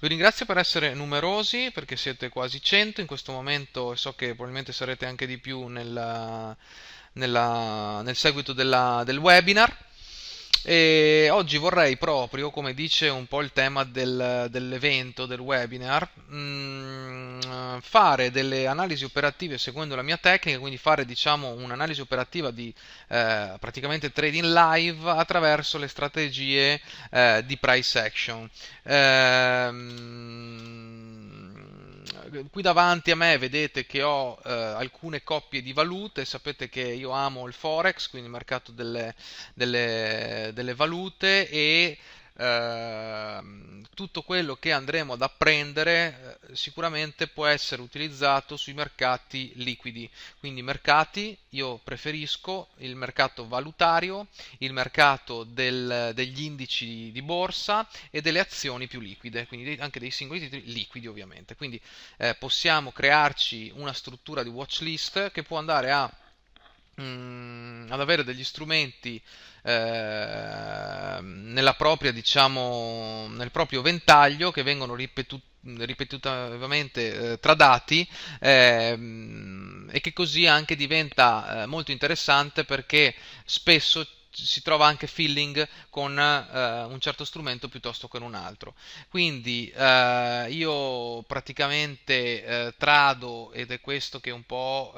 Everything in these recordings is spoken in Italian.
Vi ringrazio per essere numerosi, perché siete quasi 100 in questo momento e so che probabilmente sarete anche di più nella, nella, nel seguito della, del webinar. E oggi vorrei proprio, come dice un po' il tema del, dell'evento, del webinar, mh, mm, fare delle analisi operative seguendo la mia tecnica, quindi fare diciamo un'analisi operativa di eh, praticamente trading live attraverso le strategie eh, di price action. Ehm, qui davanti a me vedete che ho eh, alcune coppie di valute, sapete che io amo il forex, quindi il mercato delle, delle, delle valute e Ehm, tutto quello che andremo ad apprendere eh, sicuramente può essere utilizzato sui mercati liquidi. Quindi mercati, io preferisco il mercato valutario, il mercato del, degli indici di borsa e delle azioni più liquide, quindi anche dei singoli titoli liquidi ovviamente. Quindi eh, possiamo crearci una struttura di watch list che può andare a Mm, ad avere degli strumenti eh, nella propria, diciamo, nel proprio ventaglio che vengono ripetuti ripetutamente eh, tradati eh, e che così anche diventa eh, molto interessante perché spesso si trova anche feeling con uh, un certo strumento piuttosto che con un altro. Quindi uh, io praticamente uh, trado, ed è questo che un po'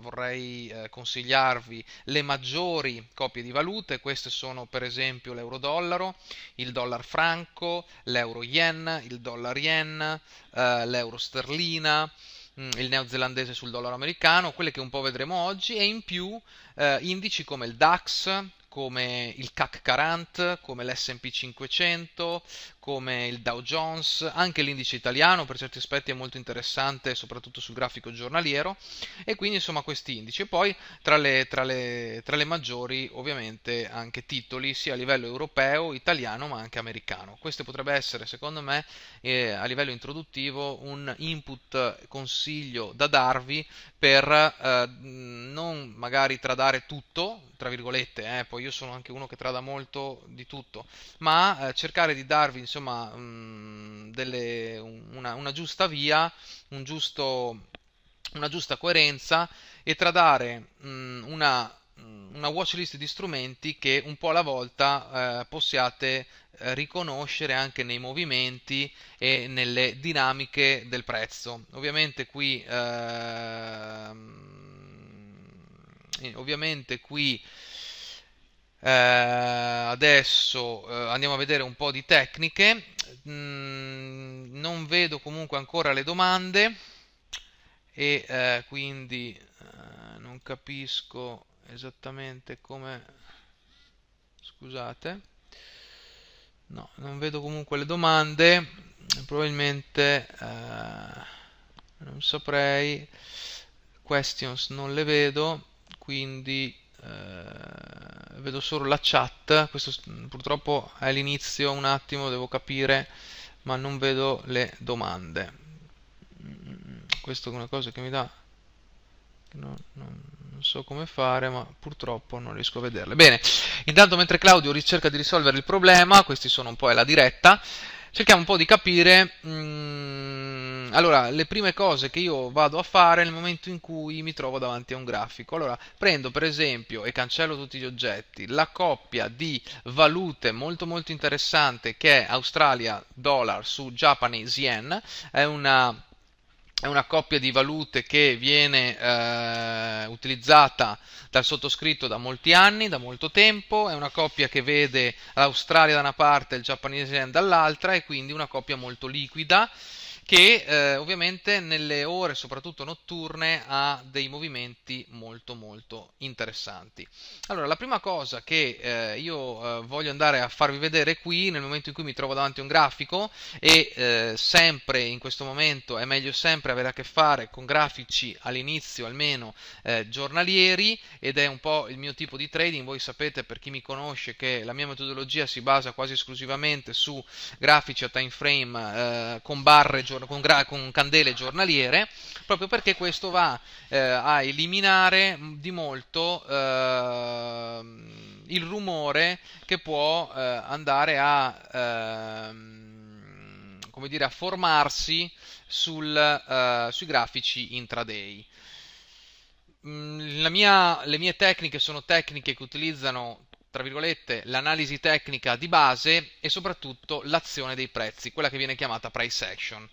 vorrei consigliarvi, le maggiori copie di valute, queste sono per esempio l'euro-dollaro, il dollaro franco, l'euro-yen, il dollaro-yen, l'euro-sterlina mm, il neozelandese sul dollaro americano, quelle che un po' vedremo oggi, e in più eh, indici come il DAX, come il CAC 40, come l'SP 500, come il Dow Jones, anche l'indice italiano per certi aspetti è molto interessante, soprattutto sul grafico giornaliero, e quindi insomma questi indici. E poi tra le, tra le, tra le maggiori ovviamente anche titoli sia a livello europeo, italiano ma anche americano. Questo potrebbe essere secondo me eh, a livello introduttivo un input consiglio da darvi per eh, non magari tradare tutto, tra virgolette, eh, poi io sono anche uno che trada molto di tutto, ma eh, cercare di darvi insomma insomma mh, delle, una, una, giusta via, un giusto, una giusta coerenza e tradare mh, una, una watchlist di strumenti che un po' alla volta eh, possiate eh, riconoscere anche nei movimenti e nelle dinamiche del prezzo. Ovviamente qui, eh, ovviamente qui eh, adesso eh, andiamo a vedere un po' di tecniche. Mm, non vedo comunque ancora le domande e eh, quindi eh, non capisco esattamente come... Scusate. No, non vedo comunque le domande. Probabilmente eh, non saprei. Questions non le vedo, quindi eh, vedo solo la chat, questo mm, purtroppo è l'inizio, un attimo devo capire, ma non vedo le domande. Mm, questo è una cosa che mi dà... Non, non, non so come fare, ma purtroppo non riesco a vederle. Bene, intanto mentre Claudio ricerca di risolvere il problema, questi sono un po' la diretta, cerchiamo un po' di capire... Mh, mm, Mm, allora, le prime cose che io vado a fare nel momento in cui mi trovo davanti a un grafico. Allora, prendo per esempio e cancello tutti gli oggetti, la coppia di valute molto molto interessante che è Australia dollar su Japanese yen, è una è una coppia di valute che viene eh, utilizzata dal sottoscritto da molti anni, da molto tempo, è una coppia che vede l'Australia da una parte e il Japanese yen dall'altra e quindi una coppia molto liquida che eh, ovviamente nelle ore soprattutto notturne ha dei movimenti molto molto interessanti. Allora, la prima cosa che eh, io eh, voglio andare a farvi vedere qui nel momento in cui mi trovo davanti a un grafico e eh, sempre in questo momento è meglio sempre avere a che fare con grafici all'inizio almeno eh, giornalieri ed è un po' il mio tipo di trading, voi sapete per chi mi conosce che la mia metodologia si basa quasi esclusivamente su grafici a time frame eh, con barre giornaliere giorno, con, gra- con candele giornaliere, proprio perché questo va eh, a eliminare di molto eh, il rumore che può eh, andare a, ehm, come dire, a formarsi sul, eh, sui grafici intraday. Mm, mia, le mie tecniche sono tecniche che utilizzano tra virgolette, l'analisi tecnica di base e soprattutto l'azione dei prezzi, quella che viene chiamata price action.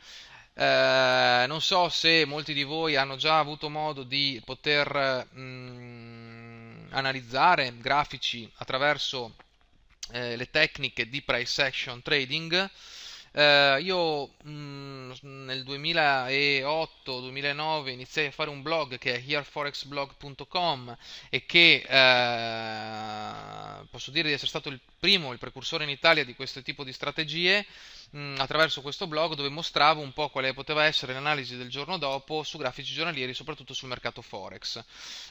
Eh, non so se molti di voi hanno già avuto modo di poter mh, mm, analizzare grafici attraverso eh, le tecniche di price action trading. Eh, io mh, mm, nel 2008-2009 iniziai a fare un blog che è hereforexblog.com e che eh, posso dire di essere stato il primo, il precursore in Italia di questo tipo di strategie. Mm, attraverso questo blog dove mostravo un po' quale poteva essere l'analisi del giorno dopo su grafici giornalieri, soprattutto sul mercato Forex.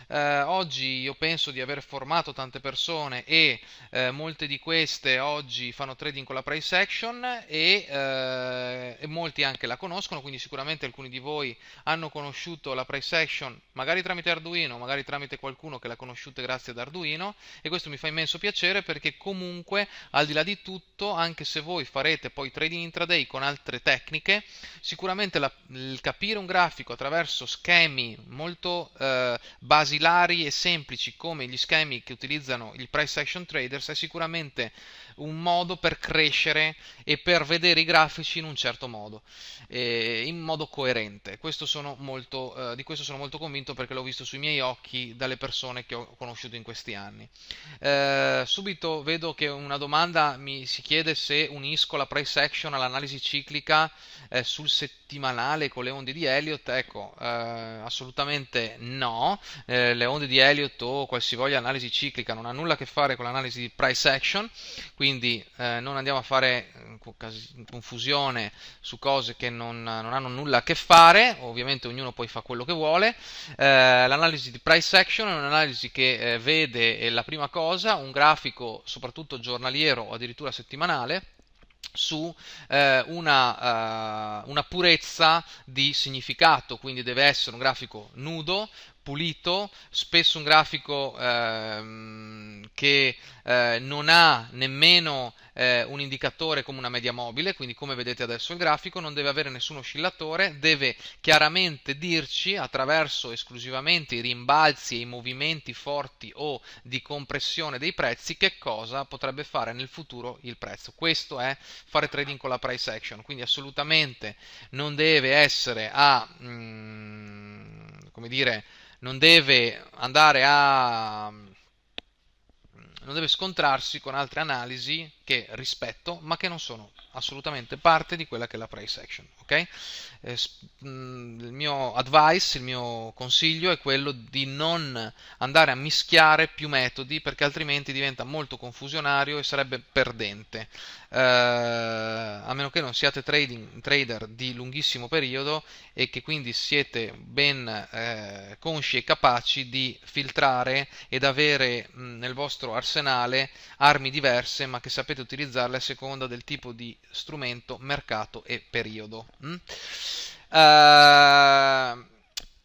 Eh, oggi io penso di aver formato tante persone e eh, molte di queste oggi fanno trading con la price action e, eh, e molti anche la conoscono, quindi sicuramente alcuni di voi hanno conosciuto la price action magari tramite Arduino, magari tramite qualcuno che l'ha conosciuta grazie ad Arduino e questo mi fa immenso piacere perché comunque al di là di tutto, anche se voi farete poi trading trading intraday con altre tecniche, sicuramente la, il capire un grafico attraverso schemi molto eh, basilari e semplici come gli schemi che utilizzano il price action traders è sicuramente un modo per crescere e per vedere i grafici in un certo modo, eh, in modo coerente. Questo molto, eh, di questo sono molto convinto perché l'ho visto sui miei occhi dalle persone che ho conosciuto in questi anni. Eh, subito vedo che una domanda mi si chiede se unisco la price action all'analisi ciclica eh, sul settimanale con le onde di Elliott. Ecco, eh, assolutamente no. Eh, le onde di Elliott o qualsivoglia analisi ciclica non ha nulla a che fare con l'analisi di price action. Quindi quindi eh, non andiamo a fare eh, confusione su cose che non, non, hanno nulla a che fare, ovviamente ognuno poi fa quello che vuole. Eh, l'analisi di price action è un'analisi che eh, vede eh, la prima cosa, un grafico soprattutto giornaliero o addirittura settimanale su eh, una, uh, una, purezza di significato, quindi deve essere un grafico nudo, pulito, spesso un grafico ehm, che eh, non ha nemmeno eh, un indicatore come una media mobile, quindi come vedete adesso il grafico, non deve avere nessun oscillatore, deve chiaramente dirci attraverso esclusivamente i rimbalzi e i movimenti forti o di compressione dei prezzi che cosa potrebbe fare nel futuro il prezzo. Questo è fare trading con la price action, quindi assolutamente non deve essere a... Mm, come dire, non deve andare a mm, non deve scontrarsi con altre analisi che rispetto, ma che non sono assolutamente parte di quella che è la price action. Okay? Eh, mm, il mio advice, il mio consiglio è quello di non andare a mischiare più metodi perché altrimenti diventa molto confusionario e sarebbe perdente. Eh, a meno che non siate trading, trader di lunghissimo periodo e che quindi siete ben eh, consci e capaci di filtrare ed avere mh, mm, nel vostro arsenale armi diverse ma che sapete potete utilizzarle a seconda del tipo di strumento, mercato e periodo. Mm? Uh,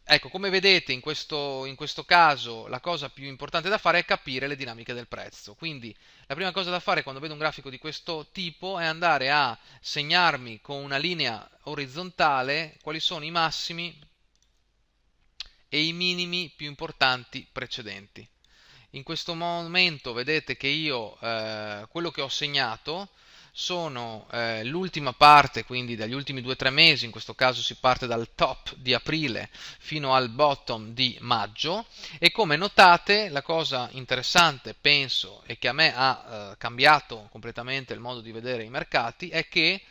ecco, come vedete in questo, in questo caso la cosa più importante da fare è capire le dinamiche del prezzo. Quindi la prima cosa da fare quando vedo un grafico di questo tipo è andare a segnarmi con una linea orizzontale quali sono i massimi e i minimi più importanti precedenti in questo momento vedete che io eh, quello che ho segnato sono eh, l'ultima parte, quindi dagli ultimi 2-3 mesi, in questo caso si parte dal top di aprile fino al bottom di maggio e come notate la cosa interessante, penso, e che a me ha eh, cambiato completamente il modo di vedere i mercati è che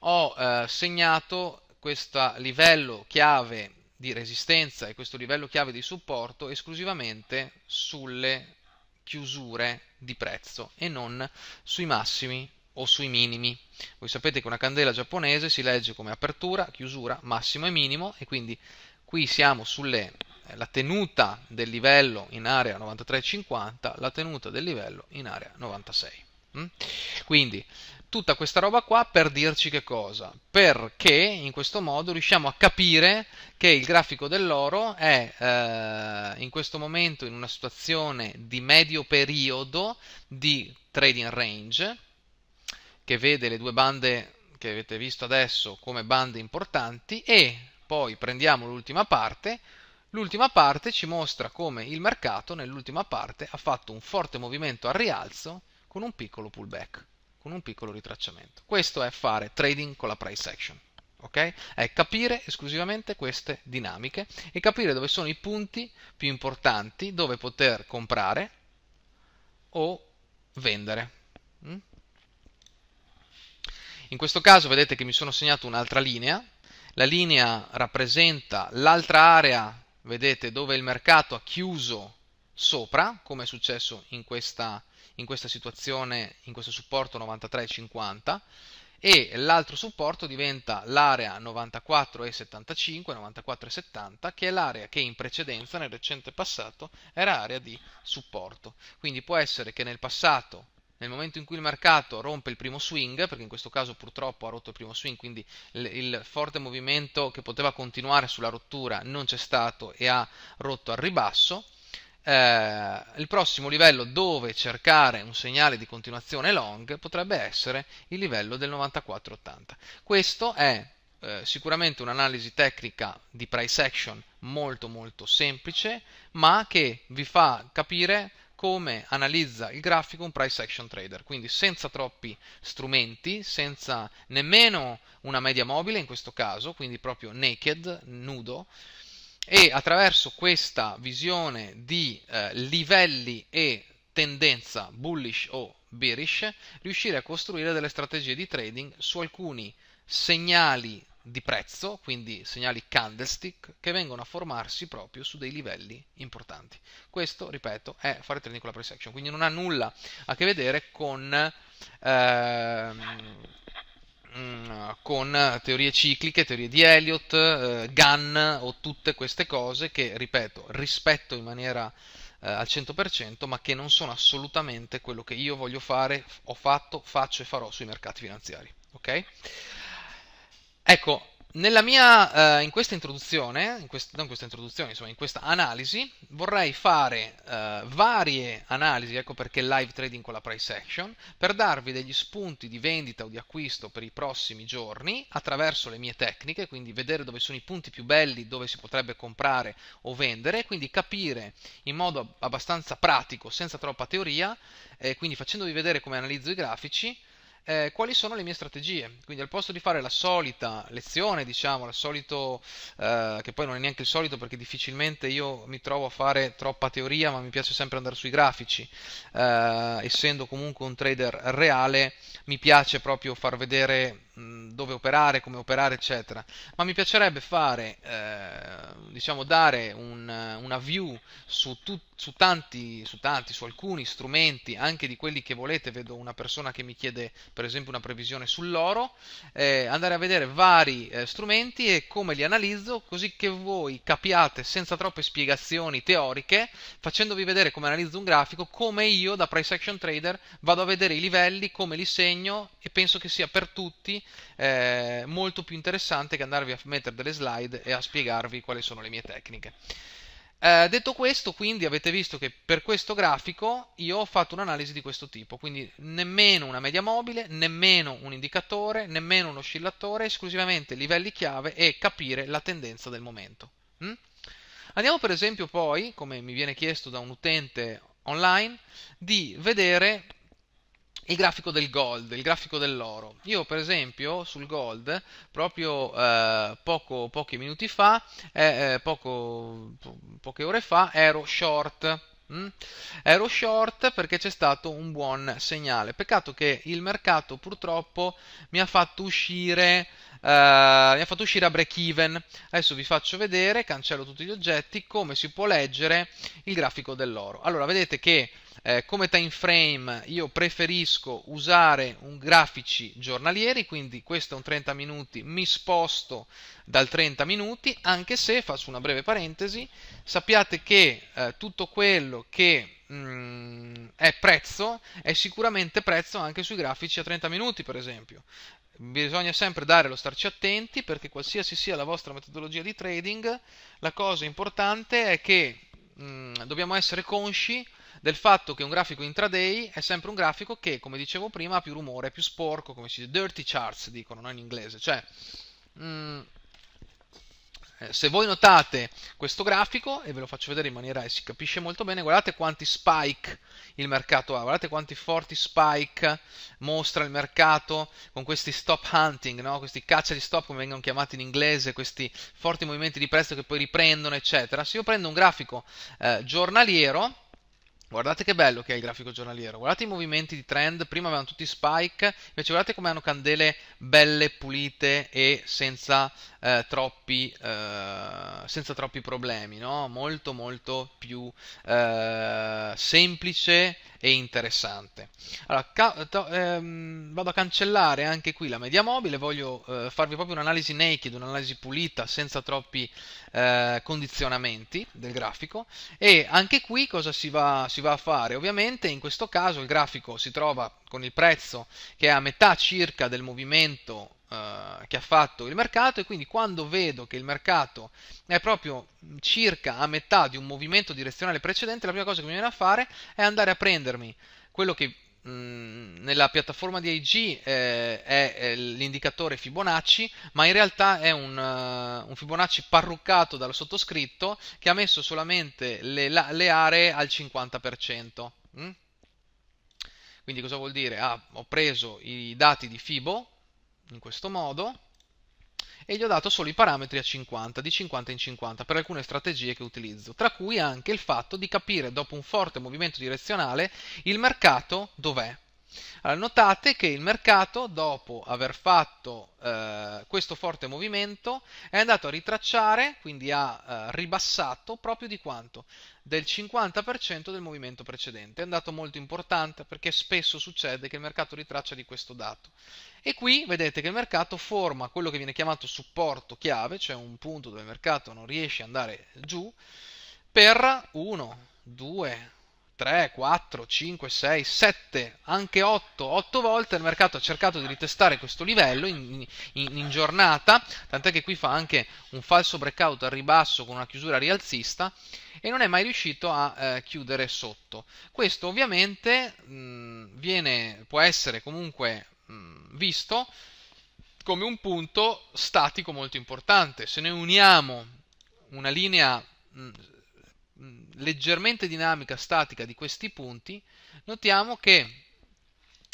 ho eh, segnato questo livello chiave di resistenza e questo livello chiave di supporto esclusivamente sulle chiusure di prezzo e non sui massimi o sui minimi. Voi sapete che una candela giapponese si legge come apertura, chiusura, massimo e minimo e quindi qui siamo sulla tenuta eh, del livello in area 93,50, la tenuta del livello in area 96. Mm? Quindi tutta questa roba qua per dirci che cosa? Perché in questo modo riusciamo a capire che il grafico dell'oro è eh, in questo momento in una situazione di medio periodo di trading range che vede le due bande che avete visto adesso come bande importanti e poi prendiamo l'ultima parte L'ultima parte ci mostra come il mercato nell'ultima parte ha fatto un forte movimento al rialzo con un piccolo pullback con un piccolo ritracciamento. Questo è fare trading con la price action. Okay? È capire esclusivamente queste dinamiche e capire dove sono i punti più importanti dove poter comprare o vendere. Mm? In questo caso vedete che mi sono segnato un'altra linea, la linea rappresenta l'altra area, vedete, dove il mercato ha chiuso sopra, come è successo in questa in questa situazione, in questo supporto 93,50 e l'altro supporto diventa l'area 94,75, 94,70 che è l'area che in precedenza, nel recente passato, era area di supporto. Quindi può essere che nel passato, nel momento in cui il mercato rompe il primo swing, perché in questo caso purtroppo ha rotto il primo swing, quindi il forte movimento che poteva continuare sulla rottura non c'è stato e ha rotto al ribasso, eh, il prossimo livello dove cercare un segnale di continuazione long potrebbe essere il livello del 9480. Questo è eh, sicuramente un'analisi tecnica di price action molto molto semplice, ma che vi fa capire come analizza il grafico un price action trader, quindi senza troppi strumenti, senza nemmeno una media mobile in questo caso, quindi proprio naked, nudo, e attraverso questa visione di eh, livelli e tendenza bullish o bearish, riuscire a costruire delle strategie di trading su alcuni segnali di prezzo, quindi segnali candlestick, che vengono a formarsi proprio su dei livelli importanti. Questo, ripeto, è fare trading con la price action, quindi non ha nulla a che vedere con ehm, Mm, con teorie cicliche, teorie di Elliott, eh, Gunn o tutte queste cose che, ripeto, rispetto in maniera eh, al 100%, ma che non sono assolutamente quello che io voglio fare, ho fatto, faccio e farò sui mercati finanziari. Ok? Ecco, nella Mia, eh, in questa introduzione, in quest- non questa introduzione, insomma, in questa analisi, vorrei fare eh, varie analisi, ecco perché live trading con la price action, per darvi degli spunti di vendita o di acquisto per i prossimi giorni attraverso le mie tecniche, quindi vedere dove sono i punti più belli, dove si potrebbe comprare o vendere, quindi capire in modo abbastanza pratico, senza troppa teoria, eh, quindi facendovi vedere come analizzo i grafici, eh, quali sono le mie strategie. Quindi al posto di fare la solita lezione, diciamo, la solito, eh, che poi non è neanche il solito perché difficilmente io mi trovo a fare troppa teoria, ma mi piace sempre andare sui grafici, eh, essendo comunque un trader reale, mi piace proprio far vedere Mm, dove operare, come operare, eccetera. Ma mi piacerebbe fare, eh, diciamo, dare un, una view su, tu, su, tanti, su tanti, su alcuni strumenti, anche di quelli che volete. Vedo una persona che mi chiede, per esempio, una previsione sull'oro, eh, andare a vedere vari eh, strumenti e come li analizzo, così che voi capiate senza troppe spiegazioni teoriche, facendovi vedere come analizzo un grafico, come io da price action trader vado a vedere i livelli, come li segno e penso che sia per tutti eh, molto più interessante che andarvi a mettere delle slide e a spiegarvi quali sono le mie tecniche. Eh, detto questo, quindi avete visto che per questo grafico io ho fatto un'analisi di questo tipo, quindi nemmeno una media mobile, nemmeno un indicatore, nemmeno un oscillatore, esclusivamente livelli chiave e capire la tendenza del momento. Mm? Andiamo per esempio poi, come mi viene chiesto da un utente online, di vedere il grafico del gold, il grafico dell'oro. Io per esempio sul gold, proprio eh, poco, pochi minuti fa, eh, eh, poco, po poche ore fa, ero short. Mm? Ero short perché c'è stato un buon segnale. Peccato che il mercato purtroppo mi ha fatto uscire eh, abbiamo fatto uscire a break even. Adesso vi faccio vedere, cancello tutti gli oggetti, come si può leggere il grafico dell'oro. Allora, vedete che eh, come time frame io preferisco usare un grafici giornalieri, quindi questo è un 30 minuti, mi sposto dal 30 minuti, anche se, faccio una breve parentesi, sappiate che eh, tutto quello che mh, mm, è prezzo è sicuramente prezzo anche sui grafici a 30 minuti, per esempio bisogna sempre dare lo starci attenti perché qualsiasi sia la vostra metodologia di trading, la cosa importante è che mh, mm, dobbiamo essere consci del fatto che un grafico intraday è sempre un grafico che, come dicevo prima, ha più rumore, è più sporco, come si dice, dirty charts dicono no? in inglese, cioè mh, mm, eh, se voi notate questo grafico, e ve lo faccio vedere in maniera che si capisce molto bene, guardate quanti spike il mercato ha, guardate quanti forti spike mostra il mercato con questi stop hunting, no? questi caccia di stop come vengono chiamati in inglese, questi forti movimenti di prezzo che poi riprendono, eccetera. Se io prendo un grafico eh, giornaliero, Guardate che bello che è il grafico giornaliero, guardate i movimenti di trend, prima avevano tutti spike, invece guardate come hanno candele belle, pulite e senza, eh, troppi, eh, senza troppi, problemi, no? molto molto più eh, semplice e interessante. Allora, ca- to- ehm, vado a cancellare anche qui la media mobile, voglio eh, farvi proprio un'analisi naked, un'analisi pulita, senza troppi eh, condizionamenti del grafico. E anche qui cosa si va, si va a fare? Ovviamente in questo caso il grafico si trova con il prezzo che è a metà circa del movimento eh, che ha fatto il mercato e quindi quando vedo che il mercato è proprio circa a metà di un movimento direzionale precedente, la prima cosa che mi viene a fare è andare a prendermi quello che mm, nella piattaforma di IG eh, è l'indicatore Fibonacci, ma in realtà è un, uh, un, Fibonacci parruccato dal sottoscritto che ha messo solamente le, la, le aree al 50%. Mm? Quindi cosa vuol dire? Ah, ho preso i dati di Fibo in questo modo e gli ho dato solo i parametri a 50, di 50 in 50, per alcune strategie che utilizzo, tra cui anche il fatto di capire dopo un forte movimento direzionale il mercato dov'è. Allora, notate che il mercato, dopo aver fatto eh, questo forte movimento, è andato a ritracciare, quindi ha eh, ribassato proprio di quanto? Del 50% del movimento precedente. È un dato molto importante perché spesso succede che il mercato ritraccia di questo dato. E qui vedete che il mercato forma quello che viene chiamato supporto chiave, cioè un punto dove il mercato non riesce ad andare giù, per 1, 2, 3. 3, 4, 5, 6, 7, anche 8, 8 volte il mercato ha cercato di ritestare questo livello in, in, in giornata, tant'è che qui fa anche un falso breakout al ribasso con una chiusura rialzista e non è mai riuscito a eh, chiudere sotto. Questo ovviamente mh, viene, può essere comunque mh, visto come un punto statico molto importante. Se noi uniamo una linea mh, Mm, leggermente dinamica statica di questi punti, notiamo che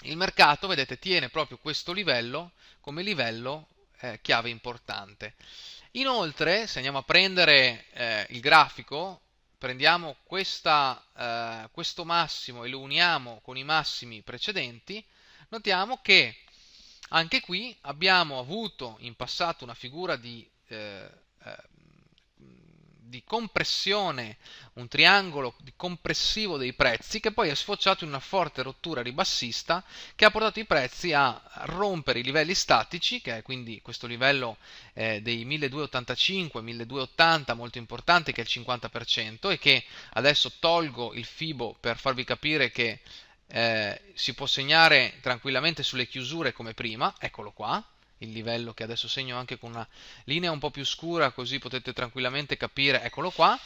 il mercato, vedete, tiene proprio questo livello come livello eh, chiave importante. Inoltre, se andiamo a prendere eh, il grafico, prendiamo questa, eh, questo massimo e lo uniamo con i massimi precedenti, notiamo che anche qui abbiamo avuto in passato una figura di eh, eh, di compressione, un triangolo compressivo dei prezzi che poi è sfociato in una forte rottura ribassista che ha portato i prezzi a rompere i livelli statici, che è quindi questo livello eh, dei 1285, 1280 molto importante che è il 50% e che adesso tolgo il FIBO per farvi capire che eh, si può segnare tranquillamente sulle chiusure come prima, eccolo qua, il livello che adesso segno anche con una linea un po' più scura così potete tranquillamente capire, eccolo qua,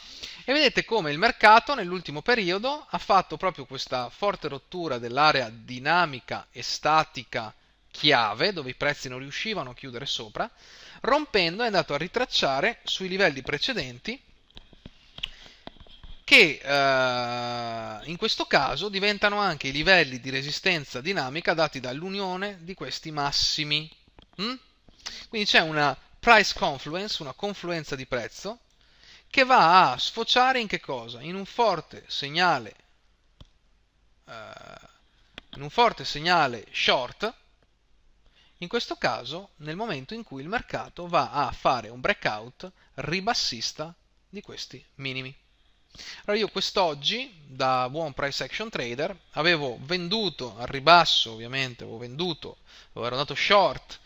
e vedete come il mercato nell'ultimo periodo ha fatto proprio questa forte rottura dell'area dinamica e statica chiave dove i prezzi non riuscivano a chiudere sopra, rompendo è andato a ritracciare sui livelli precedenti che eh, in questo caso diventano anche i livelli di resistenza dinamica dati dall'unione di questi massimi Mm? Quindi c'è una price confluence, una confluenza di prezzo, che va a sfociare in che cosa? In un forte segnale, uh, in un forte segnale short, in questo caso nel momento in cui il mercato va a fare un breakout ribassista di questi minimi. Allora io quest'oggi, da buon price action trader, avevo venduto al ribasso, ovviamente, avevo venduto, avevo andato short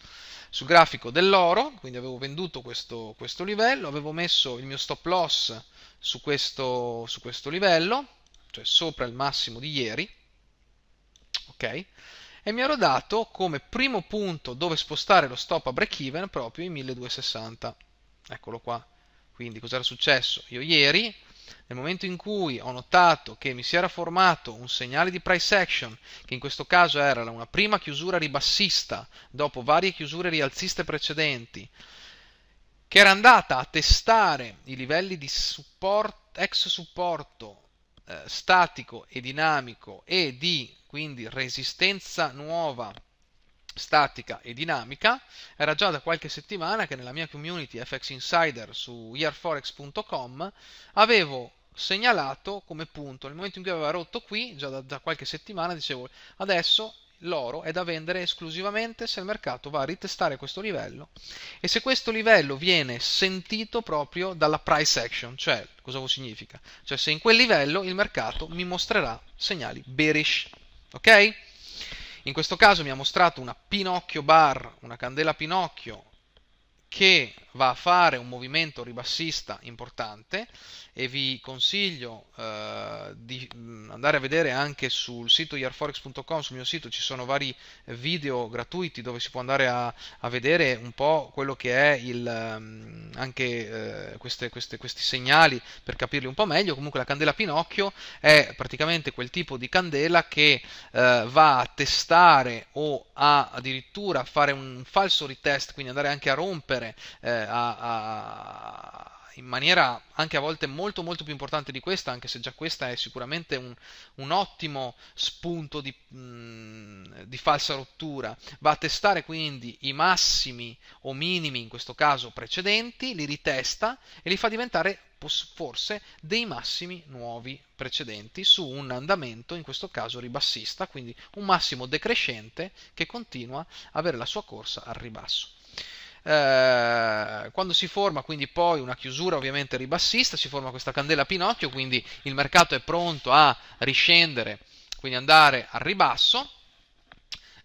sul grafico dell'oro, quindi avevo venduto questo, questo, livello, avevo messo il mio stop loss su questo, su questo livello, cioè sopra il massimo di ieri, ok? E mi ero dato come primo punto dove spostare lo stop a break even proprio i 1260. Eccolo qua. Quindi cos'era successo? Io ieri nel momento in cui ho notato che mi si era formato un segnale di price action, che in questo caso era una prima chiusura ribassista dopo varie chiusure rialziste precedenti, che era andata a testare i livelli di support, ex supporto eh, statico e dinamico e di quindi resistenza nuova statica e dinamica. Era già da qualche settimana che nella mia community FX Insider su yearforex.com avevo segnalato come punto, nel momento in cui aveva rotto qui, già da, da qualche settimana, dicevo adesso l'oro è da vendere esclusivamente se il mercato va a ritestare questo livello e se questo livello viene sentito proprio dalla price action, cioè cosa significa? Cioè se in quel livello il mercato mi mostrerà segnali bearish, ok? In questo caso mi ha mostrato una Pinocchio bar, una candela Pinocchio, che va a fare un movimento ribassista importante e vi consiglio eh, di mm, andare a vedere anche sul sito yearforex.com, sul mio sito ci sono vari video gratuiti dove si può andare a, a vedere un po' quello che è il, mm, anche eh, queste, queste, questi segnali per capirli un po' meglio, comunque la candela Pinocchio è praticamente quel tipo di candela che eh, va a testare o a addirittura fare un falso retest, quindi andare anche a rompere eh, a, a, in maniera anche a volte molto molto più importante di questa, anche se già questa è sicuramente un, un ottimo spunto di, mh, mm, di, falsa rottura, va a testare quindi i massimi o minimi in questo caso precedenti, li ritesta e li fa diventare forse dei massimi nuovi precedenti su un andamento in questo caso ribassista, quindi un massimo decrescente che continua a avere la sua corsa al ribasso. Eh, quando si forma quindi poi una chiusura ovviamente ribassista, si forma questa candela Pinocchio, quindi il mercato è pronto a riscendere, quindi andare al ribasso.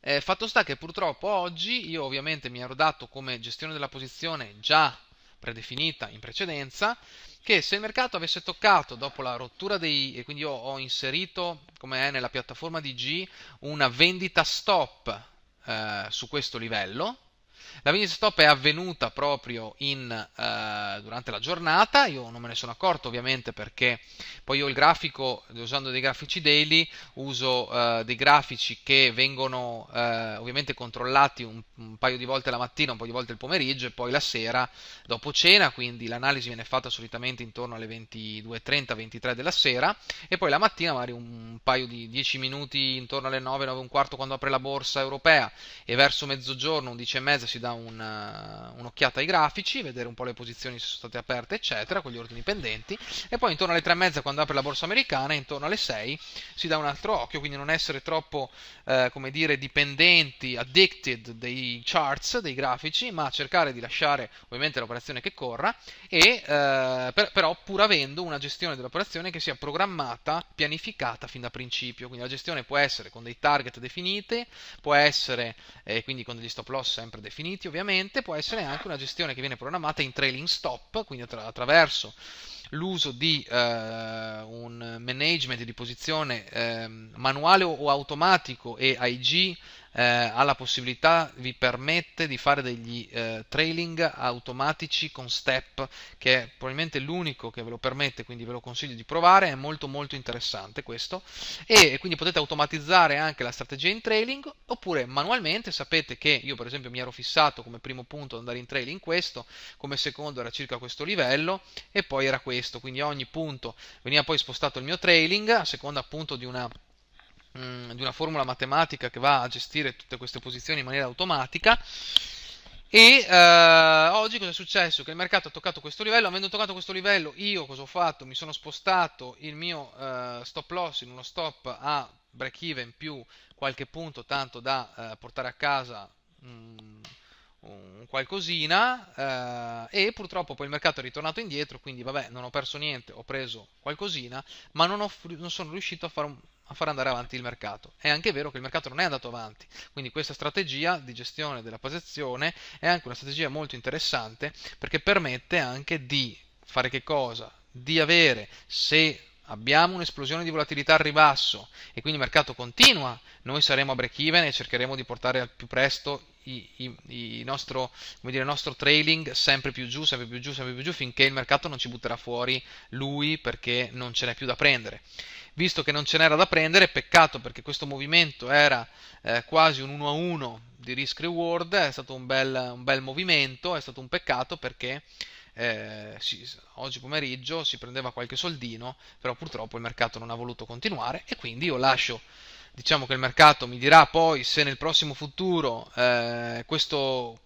Eh, fatto sta che purtroppo oggi io ovviamente mi ero dato come gestione della posizione già predefinita in precedenza, che se il mercato avesse toccato dopo la rottura dei e quindi io ho inserito come è nella piattaforma di G, una vendita stop eh, su questo livello la vendita stop è avvenuta proprio in, eh, durante la giornata, io non me ne sono accorto ovviamente perché poi io il grafico, usando dei grafici daily, uso eh, dei grafici che vengono eh, ovviamente controllati un, un, paio di volte la mattina, un paio di volte il pomeriggio e poi la sera dopo cena, quindi l'analisi viene fatta solitamente intorno alle 22.30-23 della sera e poi la mattina magari un paio di 10 minuti intorno alle 9, 9 un quarto quando apre la borsa europea e verso mezzogiorno, 11.30 e mezza si dà un, eh, un'occhiata ai grafici, vedere un po' le posizioni se sono state aperte, eccetera, con gli ordini pendenti, e poi intorno alle 3.30 quando apre la borsa americana, intorno alle 6 si dà un altro occhio, quindi non essere troppo, eh, come dire, dipendenti, addicted dei charts, dei grafici, ma cercare di lasciare ovviamente l'operazione che corra, e, eh, per, però pur avendo una gestione dell'operazione che sia programmata, pianificata fin da principio, quindi la gestione può essere con dei target definiti, può essere eh, quindi con degli stop loss sempre definiti, infiniti ovviamente, può essere anche una gestione che viene programmata in trailing stop, quindi attra- attraverso l'uso di eh, un management di posizione eh, manuale o, o, automatico e IG eh, ha la possibilità, vi permette di fare degli eh, trailing automatici con step, che è probabilmente l'unico che ve lo permette, quindi ve lo consiglio di provare, è molto molto interessante questo, e, e quindi potete automatizzare anche la strategia in trailing, oppure manualmente, sapete che io per esempio mi ero fissato come primo punto ad andare in trailing questo, come secondo era circa questo livello, e poi era questo, quindi a ogni punto veniva poi spostato il mio trailing, a seconda appunto di una Mm, di una formula matematica che va a gestire tutte queste posizioni in maniera automatica. E eh, oggi cosa è successo? Che il mercato ha toccato questo livello, avendo toccato questo livello io cosa ho fatto? Mi sono spostato il mio eh, stop loss in uno stop a break even più qualche punto tanto da eh, portare a casa mh, mm, un qualcosina eh, e purtroppo poi il mercato è ritornato indietro, quindi vabbè non ho perso niente, ho preso qualcosina, ma non, ho, non sono riuscito a fare un, a far andare avanti il mercato. È anche vero che il mercato non è andato avanti, quindi questa strategia di gestione della posizione è anche una strategia molto interessante perché permette anche di fare che cosa? Di avere, se abbiamo un'esplosione di volatilità al ribasso e quindi il mercato continua, noi saremo a break even e cercheremo di portare al più presto il nostro, nostro, trailing sempre più giù, sempre più giù, sempre più giù, finché il mercato non ci butterà fuori lui perché non ce n'è più da prendere. Visto che non ce n'era da prendere, peccato perché questo movimento era eh, quasi un 1 a 1 di risk reward, è stato un bel, un bel movimento, è stato un peccato perché eh, sì, oggi pomeriggio si prendeva qualche soldino, però purtroppo il mercato non ha voluto continuare e quindi io lascio Diciamo che il mercato mi dirà poi se nel prossimo futuro eh, questo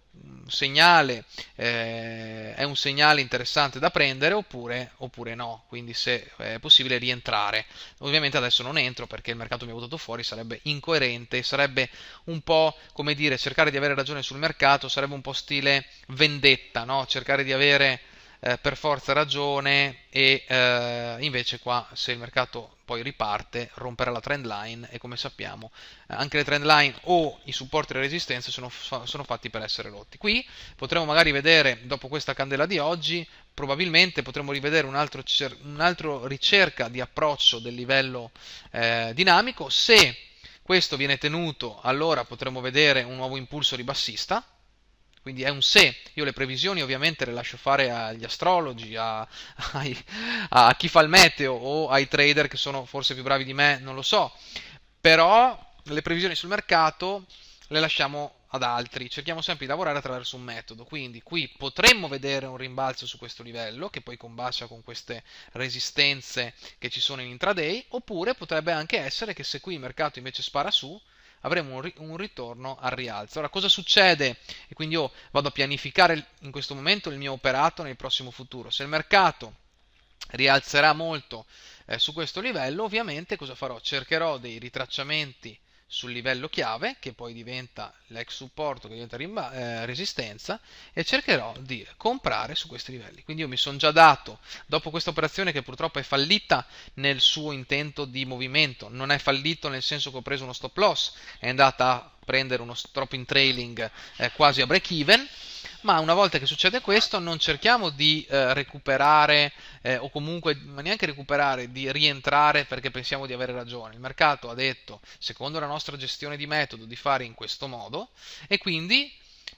segnale eh, è un segnale interessante da prendere oppure, oppure, no, quindi se è possibile rientrare. Ovviamente adesso non entro perché il mercato mi ha buttato fuori, sarebbe incoerente, sarebbe un po' come dire cercare di avere ragione sul mercato, sarebbe un po' stile vendetta, no? cercare di avere eh, per forza ragione e eh, invece qua se il mercato poi riparte romperà la trend line e come sappiamo eh, anche le trend line o i supporti e le resistenze sono, sono fatti per essere rotti. Qui potremo magari vedere dopo questa candela di oggi probabilmente potremo rivedere un altro, un altro ricerca di approccio del livello eh, dinamico se questo viene tenuto allora potremo vedere un nuovo impulso ribassista quindi è un se. Io le previsioni ovviamente le lascio fare agli astrologi, a, ai, a chi fa il meteo o ai trader che sono forse più bravi di me, non lo so. Però le previsioni sul mercato le lasciamo ad altri, cerchiamo sempre di lavorare attraverso un metodo, quindi qui potremmo vedere un rimbalzo su questo livello che poi combacia con queste resistenze che ci sono in intraday, oppure potrebbe anche essere che se qui il mercato invece spara su, avremo un, ri un ritorno al rialzo. Ora cosa succede? E quindi io vado a pianificare in questo momento il mio operato nel prossimo futuro. Se il mercato rialzerà molto eh, su questo livello, ovviamente cosa farò? Cercherò dei ritracciamenti sul livello chiave, che poi diventa l'ex supporto, che diventa eh, resistenza, e cercherò di comprare su questi livelli. Quindi io mi sono già dato, dopo questa operazione che purtroppo è fallita nel suo intento di movimento, non è fallito nel senso che ho preso uno stop loss, è andata a prendere uno stop in trailing eh, quasi a break even ma una volta che succede questo non cerchiamo di eh, recuperare eh, o comunque ma neanche recuperare, di rientrare perché pensiamo di avere ragione. Il mercato ha detto, secondo la nostra gestione di metodo, di fare in questo modo e quindi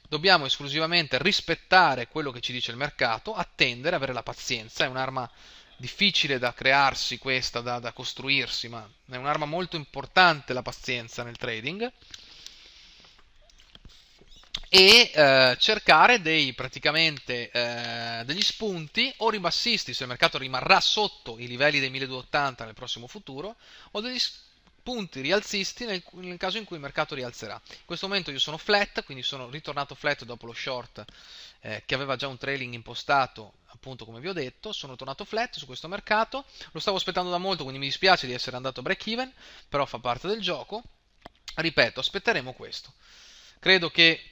dobbiamo esclusivamente rispettare quello che ci dice il mercato, attendere, avere la pazienza, è un'arma difficile da crearsi questa, da, da costruirsi, ma è un'arma molto importante la pazienza nel trading e eh, cercare dei, praticamente eh, degli spunti o ribassisti se il mercato rimarrà sotto i livelli dei 1280 nel prossimo futuro o degli spunti rialzisti nel, nel caso in cui il mercato rialzerà. In questo momento io sono flat, quindi sono ritornato flat dopo lo short eh, che aveva già un trailing impostato, appunto come vi ho detto, sono tornato flat su questo mercato, lo stavo aspettando da molto, quindi mi dispiace di essere andato break even, però fa parte del gioco. Ripeto, aspetteremo questo. Credo che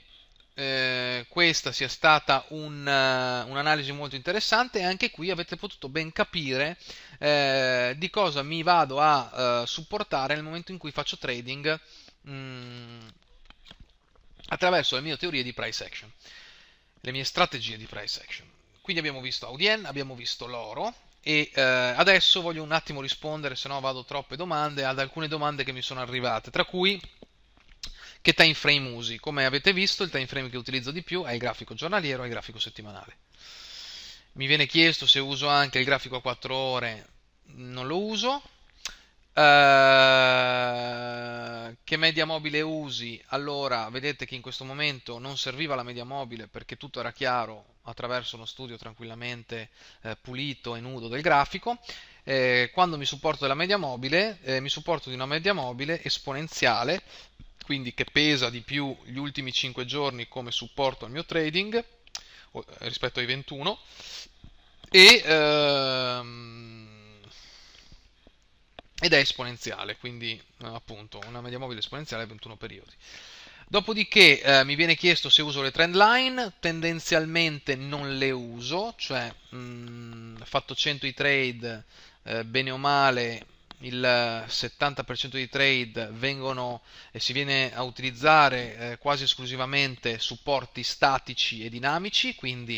eh, questa sia stata un, uh, un'analisi molto interessante e anche qui avete potuto ben capire eh, di cosa mi vado a uh, supportare nel momento in cui faccio trading mh, mm, attraverso le mie teorie di price action, le mie strategie di price action. Quindi abbiamo visto Audien, abbiamo visto l'oro, e eh, adesso voglio un attimo rispondere, se no vado troppe domande, ad alcune domande che mi sono arrivate, tra cui che time frame usi. Come avete visto, il time frame che utilizzo di più è il grafico giornaliero e il grafico settimanale. Mi viene chiesto se uso anche il grafico a 4 ore, non lo uso. Uh, che media mobile usi? Allora, vedete che in questo momento non serviva la media mobile perché tutto era chiaro attraverso uno studio tranquillamente eh, pulito e nudo del grafico. Eh, quando mi supporto della media mobile, eh, mi supporto di una media mobile esponenziale quindi che pesa di più gli ultimi 5 giorni come supporto al mio trading eh, rispetto ai 21 e, ehm, ed è esponenziale, quindi eh, appunto una media mobile esponenziale a 21 periodi. Dopodiché eh, mi viene chiesto se uso le trend line, tendenzialmente non le uso, cioè mh, mm, fatto 100 i trade eh, bene o male il 70% eh, dei trade vengono e si viene a utilizzare eh, quasi esclusivamente supporti statici e dinamici, quindi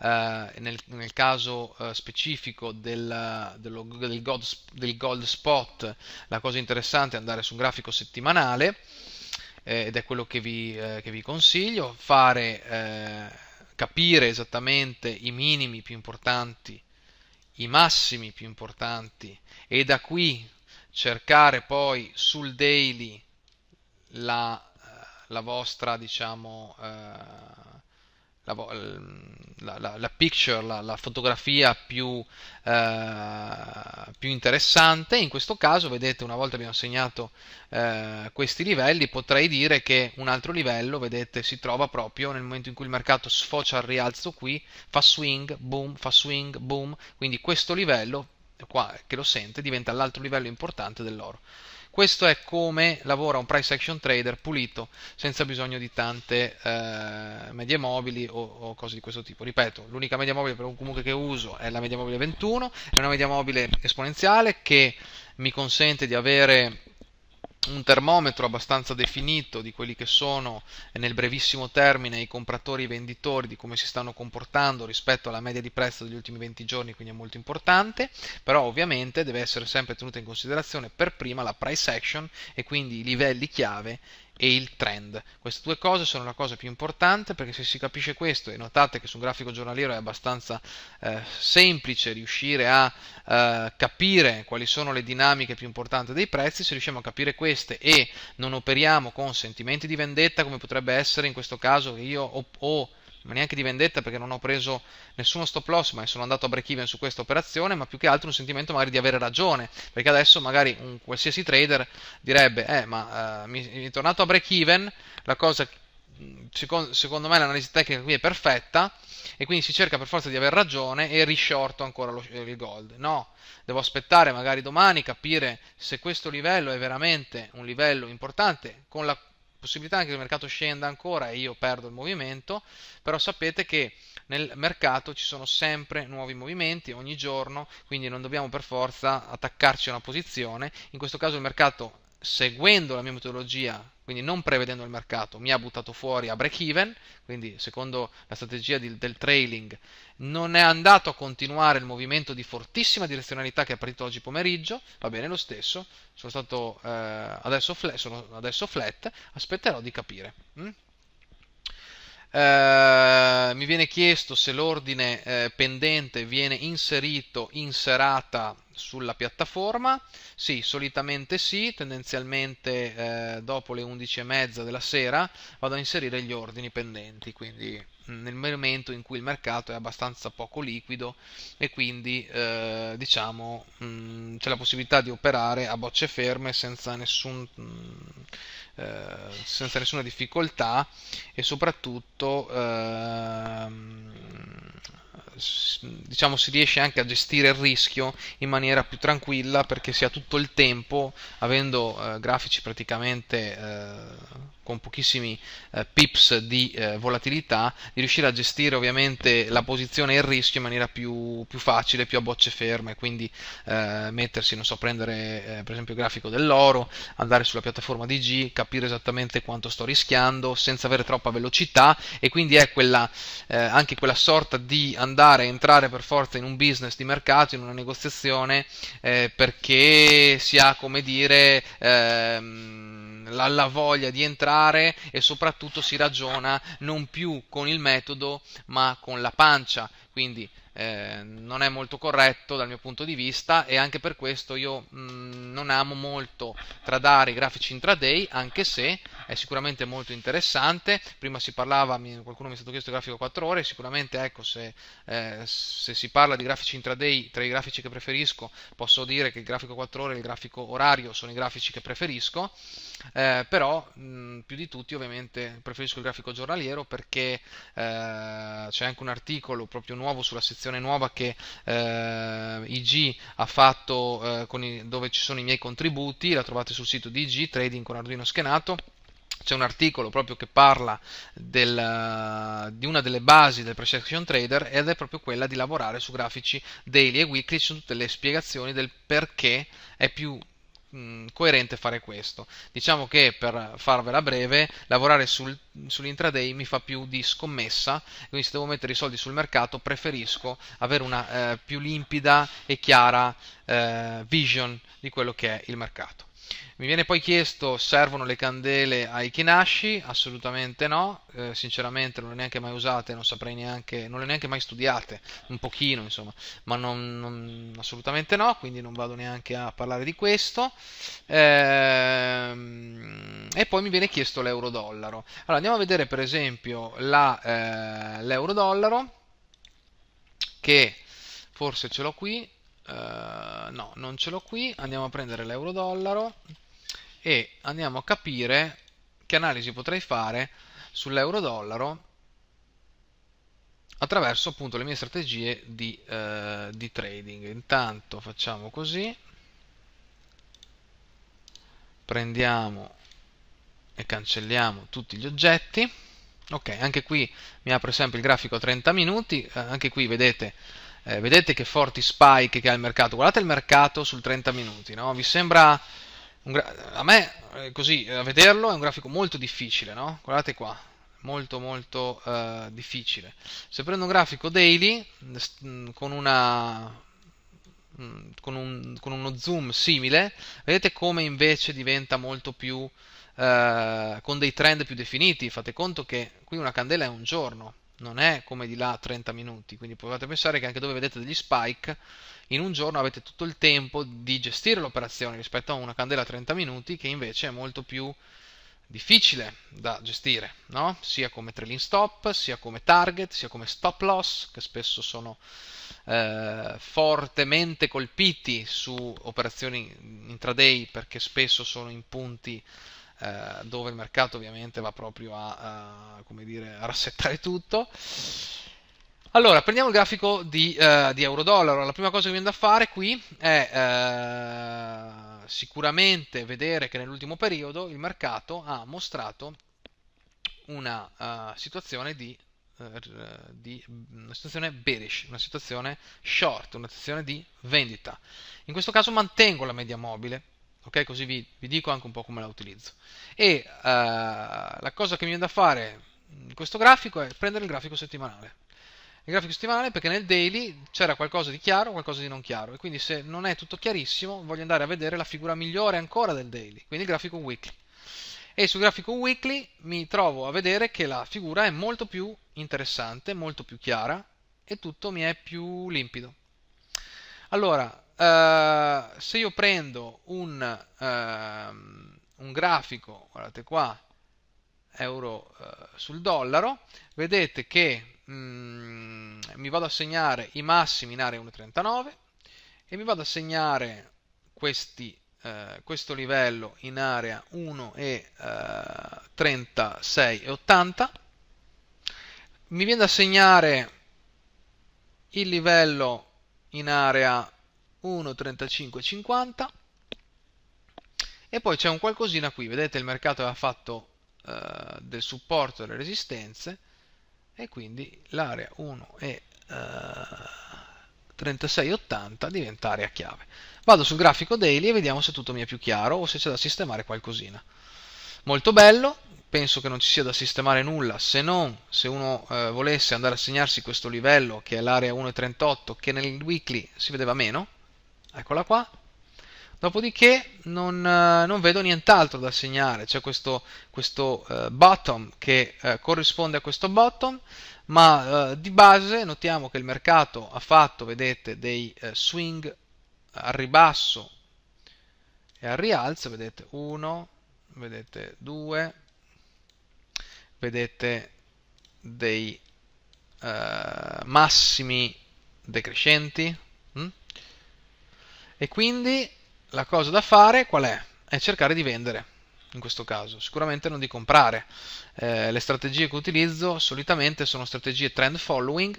eh, nel, nel, caso eh, specifico del, dello, del, gold, del, gold, spot la cosa interessante è andare su un grafico settimanale eh, ed è quello che vi, eh, che vi consiglio, fare capire esattamente i minimi più importanti i massimi più importanti e da qui cercare poi sul daily la, eh, la vostra diciamo eh, la, la, la, picture, la, fotografia più, eh, più, interessante. In questo caso, vedete, una volta abbiamo segnato eh, questi livelli, potrei dire che un altro livello, vedete, si trova proprio nel momento in cui il mercato sfocia al rialzo qui, fa swing, boom, fa swing, boom, quindi questo livello qua che lo sente diventa l'altro livello importante dell'oro. Questo è come lavora un price action trader pulito, senza bisogno di tante eh, medie mobili o, o, cose di questo tipo. Ripeto, l'unica media mobile comunque che uso è la media mobile 21, è una media mobile esponenziale che mi consente di avere un termometro abbastanza definito di quelli che sono nel brevissimo termine i compratori e i venditori di come si stanno comportando rispetto alla media di prezzo degli ultimi 20 giorni, quindi è molto importante, però ovviamente deve essere sempre tenuta in considerazione per prima la price action e quindi i livelli chiave e il trend. Queste due cose sono la cosa più importante perché se si capisce questo e notate che su un grafico giornaliero è abbastanza eh, semplice riuscire a eh, capire quali sono le dinamiche più importanti dei prezzi, se riusciamo a capire queste e non operiamo con sentimenti di vendetta come potrebbe essere in questo caso che io ho, ho ma neanche di vendetta perché non ho preso nessuno stop loss, ma sono andato a break even su questa operazione, ma più che altro un sentimento magari di avere ragione, perché adesso magari un qualsiasi trader direbbe, eh, ma eh, mi è tornato a break even, la cosa secondo, me l'analisi tecnica qui è perfetta e quindi si cerca per forza di aver ragione e rishorto ancora lo, il gold. No, devo aspettare magari domani, capire se questo livello è veramente un livello importante con la possibilità anche che il mercato scenda ancora e io perdo il movimento, però sapete che nel mercato ci sono sempre nuovi movimenti ogni giorno, quindi non dobbiamo per forza attaccarci a una posizione. In questo caso il mercato seguendo la mia metodologia, quindi non prevedendo il mercato, mi ha buttato fuori a break even, quindi secondo la strategia di, del trailing non è andato a continuare il movimento di fortissima direzionalità che ha partito oggi pomeriggio, va bene lo stesso, sono stato eh, adesso, flat, sono adesso, flat, aspetterò di capire. Mm? Eh, mi viene chiesto se l'ordine eh, pendente viene inserito in serata sulla piattaforma? Sì, solitamente sì, tendenzialmente eh, dopo le 11 e mezza della sera vado a inserire gli ordini pendenti, quindi mm, nel momento in cui il mercato è abbastanza poco liquido e quindi eh, diciamo mh, mm, c'è la possibilità di operare a bocce ferme senza, nessun, mh, mm, eh, senza nessuna difficoltà e soprattutto eh, diciamo si riesce anche a gestire il rischio in maniera più tranquilla perché si ha tutto il tempo avendo eh, grafici praticamente eh, con pochissimi eh, pips di eh, volatilità, di riuscire a gestire ovviamente la posizione e il rischio in maniera più, più facile, più a bocce ferme, quindi eh, mettersi, non so, prendere eh, per esempio il grafico dell'oro, andare sulla piattaforma DG, capire esattamente quanto sto rischiando senza avere troppa velocità e quindi è quella, eh, anche quella sorta di andare a entrare per forza in un business di mercato, in una negoziazione, eh, perché si ha, come dire, ehm, la, la voglia di entrare e soprattutto si ragiona non più con il metodo ma con la pancia, quindi eh, non è molto corretto dal mio punto di vista e anche per questo io mh, mm, non amo molto tradare i grafici intraday anche se è sicuramente molto interessante. Prima si parlava, qualcuno mi è stato chiesto il grafico 4 ore, sicuramente ecco, se, eh, se, si parla di grafici intraday, tra i grafici che preferisco, posso dire che il grafico 4 ore e il grafico orario sono i grafici che preferisco, eh, però mh, mm, più di tutti ovviamente preferisco il grafico giornaliero perché eh, c'è anche un articolo proprio nuovo sulla sezione nuova che eh, IG ha fatto eh, i, dove ci sono i miei contributi, la trovate sul sito di IG, Trading con Arduino Schenato c'è un articolo proprio che parla del, di una delle basi del Precession trader ed è proprio quella di lavorare su grafici daily e weekly, su tutte le spiegazioni del perché è più mm, coerente fare questo diciamo che per farvela breve lavorare sul, sull'intraday mi fa più di scommessa quindi se devo mettere i soldi sul mercato preferisco avere una eh, più limpida e chiara eh, vision di quello che è il mercato mi viene poi chiesto, servono le candele ai kinashi? Assolutamente no, eh, sinceramente non le ho neanche mai usate, non saprei neanche, non le ho neanche mai studiate, un pochino insomma, ma non, non, assolutamente no, quindi non vado neanche a parlare di questo. Ehm, e poi mi viene chiesto l'euro-dollaro. Allora andiamo a vedere per esempio eh, l'euro-dollaro, che forse ce l'ho qui, Uh, no, non ce l'ho qui. Andiamo a prendere l'euro-dollaro e andiamo a capire che analisi potrei fare sull'euro-dollaro attraverso appunto le mie strategie di, eh, di trading. Intanto facciamo così, prendiamo e cancelliamo tutti gli oggetti. Ok, anche qui mi apre sempre il grafico a 30 minuti, eh, anche qui vedete, eh, vedete che forti spike che ha il mercato. Guardate il mercato sul 30 minuti, no? Vi sembra a me eh, così a eh, vederlo è un grafico molto difficile, no? Guardate qua, molto molto uh, difficile. Se prendo un grafico daily mm, con, una, mm, con, un, con uno zoom simile, vedete come invece diventa molto più uh, con dei trend più definiti. Fate conto che qui una candela è un giorno, non è come di là 30 minuti, quindi potete pensare che anche dove vedete degli spike in un giorno avete tutto il tempo di gestire l'operazione rispetto a una candela a 30 minuti che invece è molto più difficile da gestire, no? sia come trailing stop, sia come target, sia come stop loss, che spesso sono eh, fortemente colpiti su operazioni intraday perché spesso sono in punti eh, dove il mercato ovviamente va proprio a, a, dire, a rassettare tutto allora, prendiamo il grafico di, uh, di euro-dollaro. La prima cosa che viene da fare qui è uh, sicuramente vedere che nell'ultimo periodo il mercato ha mostrato una uh, situazione di, di una situazione bearish, una situazione short, una situazione di vendita. In questo caso mantengo la media mobile, ok? Così vi, vi dico anche un po' come la utilizzo. E la cosa che mi viene da fare in questo grafico è prendere il grafico settimanale il grafico settimanale perché nel daily c'era qualcosa di chiaro, qualcosa di non chiaro e quindi se non è tutto chiarissimo voglio andare a vedere la figura migliore ancora del daily, quindi il grafico weekly. E sul grafico weekly mi trovo a vedere che la figura è molto più interessante, molto più chiara e tutto mi è più limpido. Allora, Uh, se io prendo un, uh, un, grafico, guardate qua, euro uh, sul dollaro, vedete che Mm, mi vado a segnare i massimi in area 1.39 e mi vado a segnare questi, eh, questo livello in area 1 e eh, 80 mi viene da segnare il livello in area 1.35.50 e poi c'è un qualcosina qui, vedete il mercato ha fatto eh, del supporto delle resistenze e quindi l'area 1 e eh, 3680 diventa area chiave. Vado sul grafico daily e vediamo se tutto mi è più chiaro o se c'è da sistemare qualcosina. Molto bello, penso che non ci sia da sistemare nulla se non se uno eh, volesse andare a segnarsi questo livello che è l'area 1.38 che nel weekly si vedeva meno, eccola qua, Dopodiché non, eh, non vedo nient'altro da segnare, c'è questo, questo uh, bottom che uh, corrisponde a questo bottom, ma uh, di base notiamo che il mercato ha fatto, vedete, dei swing al ribasso e al rialzo, vedete 1, vedete 2, vedete dei massimi decrescenti, mm? e quindi la cosa da fare qual è? È cercare di vendere, in questo caso, sicuramente non di comprare. Eh, le strategie che utilizzo solitamente sono strategie trend following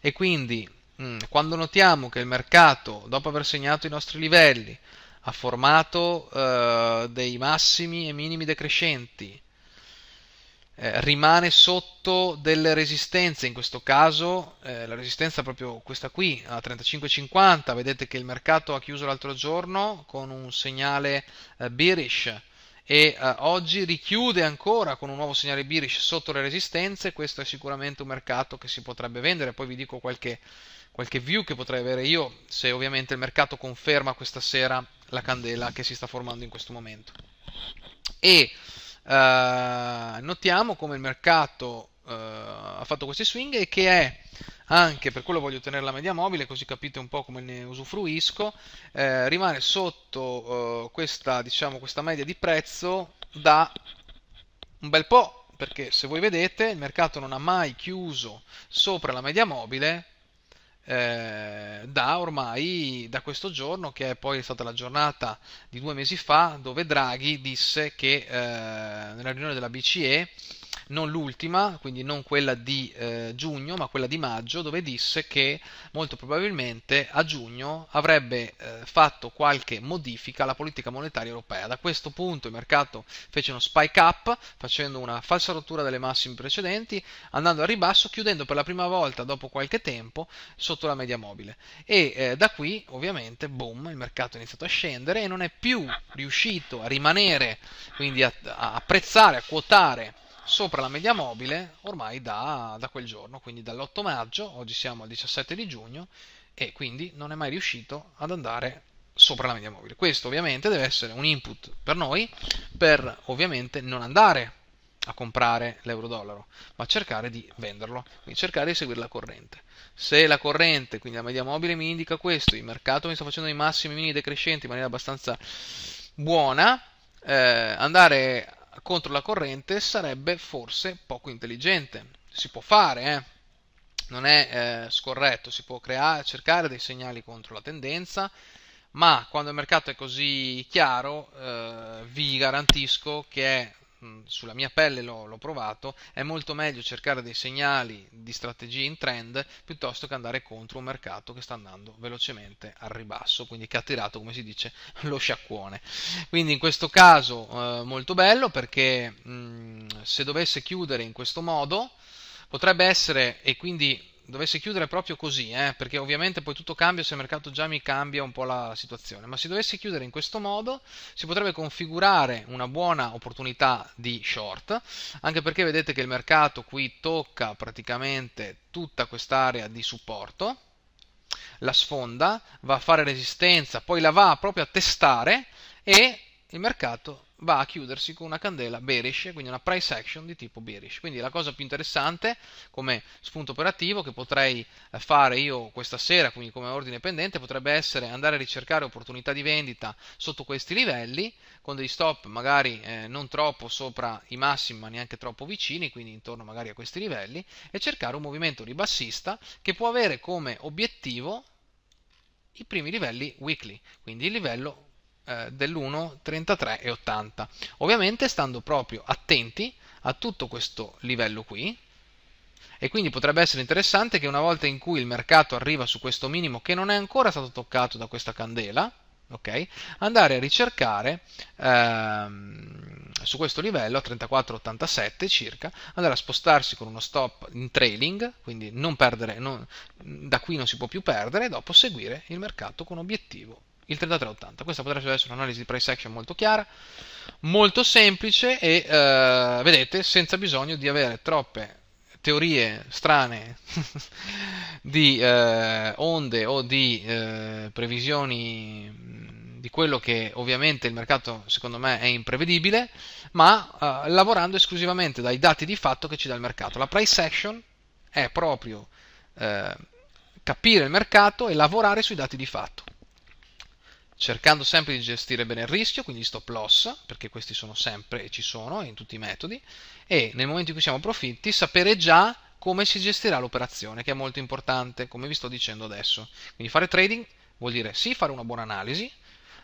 e quindi mh, mm, quando notiamo che il mercato, dopo aver segnato i nostri livelli, ha formato eh, dei massimi e minimi decrescenti, eh, rimane sotto delle resistenze, in questo caso eh, la resistenza è proprio questa qui, a 35,50, vedete che il mercato ha chiuso l'altro giorno con un segnale eh, bearish e eh, oggi richiude ancora con un nuovo segnale bearish sotto le resistenze, questo è sicuramente un mercato che si potrebbe vendere, poi vi dico qualche, qualche view che potrei avere io se ovviamente il mercato conferma questa sera la candela che si sta formando in questo momento. E eh, notiamo come il mercato eh, ha fatto questi swing e che è anche per quello voglio tenere la media mobile così capite un po' come ne usufruisco eh, rimane sotto eh, questa, diciamo, questa media di prezzo da un bel po' perché se voi vedete il mercato non ha mai chiuso sopra la media mobile eh, da ormai da questo giorno che è poi stata la giornata di due mesi fa dove Draghi disse che eh, nella riunione della BCE non l'ultima, quindi non quella di eh, giugno, ma quella di maggio, dove disse che molto probabilmente a giugno avrebbe eh, fatto qualche modifica alla politica monetaria europea. Da questo punto il mercato fece uno spike up, facendo una falsa rottura delle massime precedenti, andando al ribasso, chiudendo per la prima volta dopo qualche tempo sotto la media mobile. E eh, da qui, ovviamente, boom, il mercato è iniziato a scendere e non è più riuscito a rimanere, quindi a, a apprezzare, a quotare sopra la media mobile ormai da, da quel giorno, quindi dall'8 maggio, oggi siamo al 17 di giugno e quindi non è mai riuscito ad andare sopra la media mobile. Questo ovviamente deve essere un input per noi per ovviamente non andare a comprare l'euro dollaro, ma cercare di venderlo, quindi cercare di seguire la corrente. Se la corrente, quindi la media mobile mi indica questo, il mercato mi sta facendo i massimi mini decrescenti in maniera abbastanza buona, eh, andare contro la corrente sarebbe forse poco intelligente. Si può fare, eh? non è eh, scorretto, si può creare, cercare dei segnali contro la tendenza, ma quando il mercato è così chiaro eh, vi garantisco che è Mm, sulla mia pelle l'ho, l'ho, provato, è molto meglio cercare dei segnali di strategia in trend piuttosto che andare contro un mercato che sta andando velocemente al ribasso, quindi che ha tirato, come si dice, lo sciacquone. Quindi in questo caso eh, molto bello perché mh, mm, se dovesse chiudere in questo modo potrebbe essere, e quindi dovesse chiudere proprio così, eh, perché ovviamente poi tutto cambia se il mercato già mi cambia un po' la situazione, ma se dovesse chiudere in questo modo si potrebbe configurare una buona opportunità di short, anche perché vedete che il mercato qui tocca praticamente tutta quest'area di supporto, la sfonda, va a fare resistenza, poi la va proprio a testare e il mercato va a chiudersi con una candela bearish, quindi una price action di tipo bearish. Quindi la cosa più interessante come spunto operativo che potrei eh, fare io questa sera, quindi come ordine pendente, potrebbe essere andare a ricercare opportunità di vendita sotto questi livelli, con dei stop magari eh, non troppo sopra i massimi ma neanche troppo vicini, quindi intorno magari a questi livelli, e cercare un movimento ribassista che può avere come obiettivo i primi livelli weekly, quindi il livello eh, dell'1, 33 e 80. Ovviamente stando proprio attenti a tutto questo livello qui, e quindi potrebbe essere interessante che una volta in cui il mercato arriva su questo minimo che non è ancora stato toccato da questa candela, okay, andare a ricercare ehm, su questo livello a 34,87 circa, andare a spostarsi con uno stop in trailing, quindi non perdere, non, da qui non si può più perdere, e dopo seguire il mercato con obiettivo il 3380. Questa potrebbe essere un'analisi di price action molto chiara, molto semplice e eh, vedete senza bisogno di avere troppe teorie strane di eh, onde o di eh, previsioni di quello che ovviamente il mercato secondo me è imprevedibile, ma eh, lavorando esclusivamente dai dati di fatto che ci dà il mercato. La price action è proprio eh, capire il mercato e lavorare sui dati di fatto cercando sempre di gestire bene il rischio, quindi stop loss, perché questi sono sempre e ci sono in tutti i metodi, e nel momento in cui siamo profitti sapere già come si gestirà l'operazione, che è molto importante, come vi sto dicendo adesso. Quindi fare trading vuol dire sì fare una buona analisi,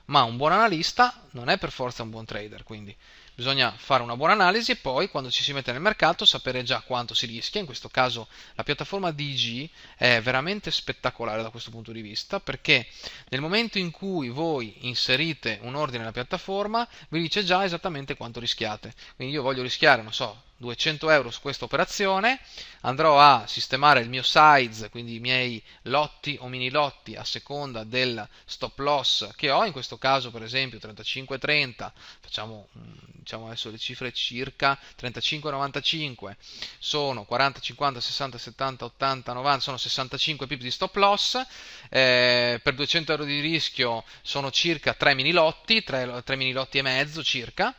ma un buon analista non è per forza un buon trader, quindi bisogna fare una buona analisi e poi quando ci si mette nel mercato sapere già quanto si rischia. In questo caso la piattaforma DG è veramente spettacolare da questo punto di vista perché nel momento in cui voi inserite un ordine nella piattaforma vi dice già esattamente quanto rischiate. Quindi io voglio rischiare, non so, 200 euro su questa operazione, andrò a sistemare il mio size, quindi i miei lotti o mini lotti a seconda del stop loss che ho, in questo caso per esempio 35-30, facciamo mm, diciamo adesso le cifre circa 35-95, sono 40, 50, 60, 70, 80, 90, sono 65 pips di stop loss, eh, per 200 euro di rischio sono circa 3 mini lotti, 3, 3 mini lotti e mezzo circa,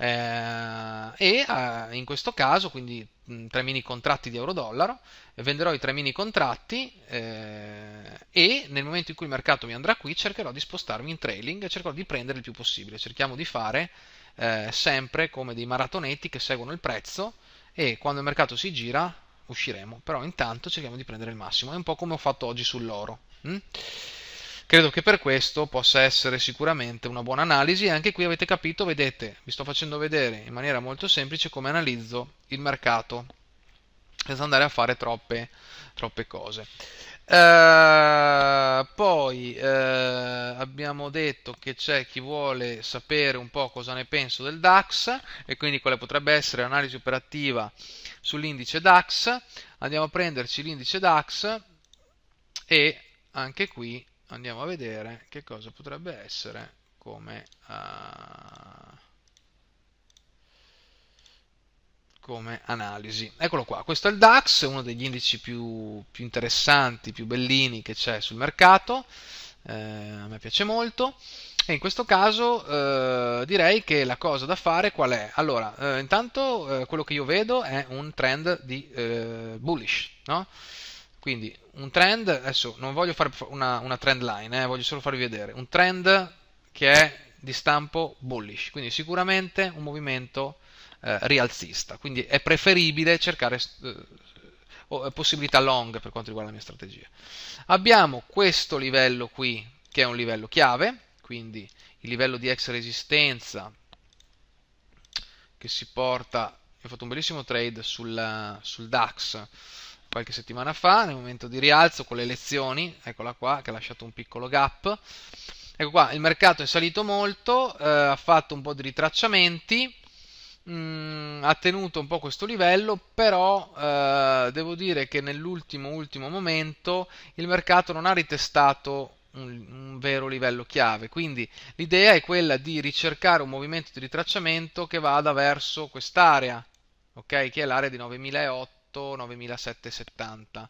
eh, e a, ah, in questo caso, quindi mm, tre mini contratti di euro-dollaro, eh, venderò i tre mini contratti eh, e nel momento in cui il mercato mi andrà qui cercherò di spostarmi in trailing e cercherò di prendere il più possibile. Cerchiamo di fare eh, sempre come dei maratonetti che seguono il prezzo e quando il mercato si gira usciremo, però intanto cerchiamo di prendere il massimo. È un po' come ho fatto oggi sull'oro. Hm? Credo che per questo possa essere sicuramente una buona analisi e anche qui avete capito, vedete, vi sto facendo vedere in maniera molto semplice come analizzo il mercato senza andare a fare troppe, troppe cose. Uh, poi uh, abbiamo detto che c'è chi vuole sapere un po' cosa ne penso del DAX e quindi quale potrebbe essere l'analisi operativa sull'indice DAX. Andiamo a prenderci l'indice DAX e anche qui andiamo a vedere che cosa potrebbe essere come, uh, come analisi. Eccolo qua, questo è il DAX, uno degli indici più, più interessanti, più bellini che c'è sul mercato, eh, a me piace molto. E in questo caso eh, direi che la cosa da fare qual è? Allora, eh, intanto eh, quello che io vedo è un trend di eh, bullish, no? Quindi un trend, adesso non voglio fare una, una trend line, eh, voglio solo farvi vedere, un trend che è di stampo bullish, quindi sicuramente un movimento eh, rialzista, quindi è preferibile cercare eh, eh, possibilità long per quanto riguarda la mia strategia. Abbiamo questo livello qui che è un livello chiave, quindi il livello di ex resistenza che si porta, ho fatto un bellissimo trade sul, sul DAX, qualche settimana fa, nel momento di rialzo con le elezioni, eccola qua, che ha lasciato un piccolo gap. Ecco qua, il mercato è salito molto, eh, ha fatto un po' di ritracciamenti, mh, mm, ha tenuto un po' questo livello, però eh, devo dire che nell'ultimo ultimo momento il mercato non ha ritestato un, un, vero livello chiave. Quindi l'idea è quella di ricercare un movimento di ritracciamento che vada verso quest'area, ok? Che è l'area di 9008 98-9770.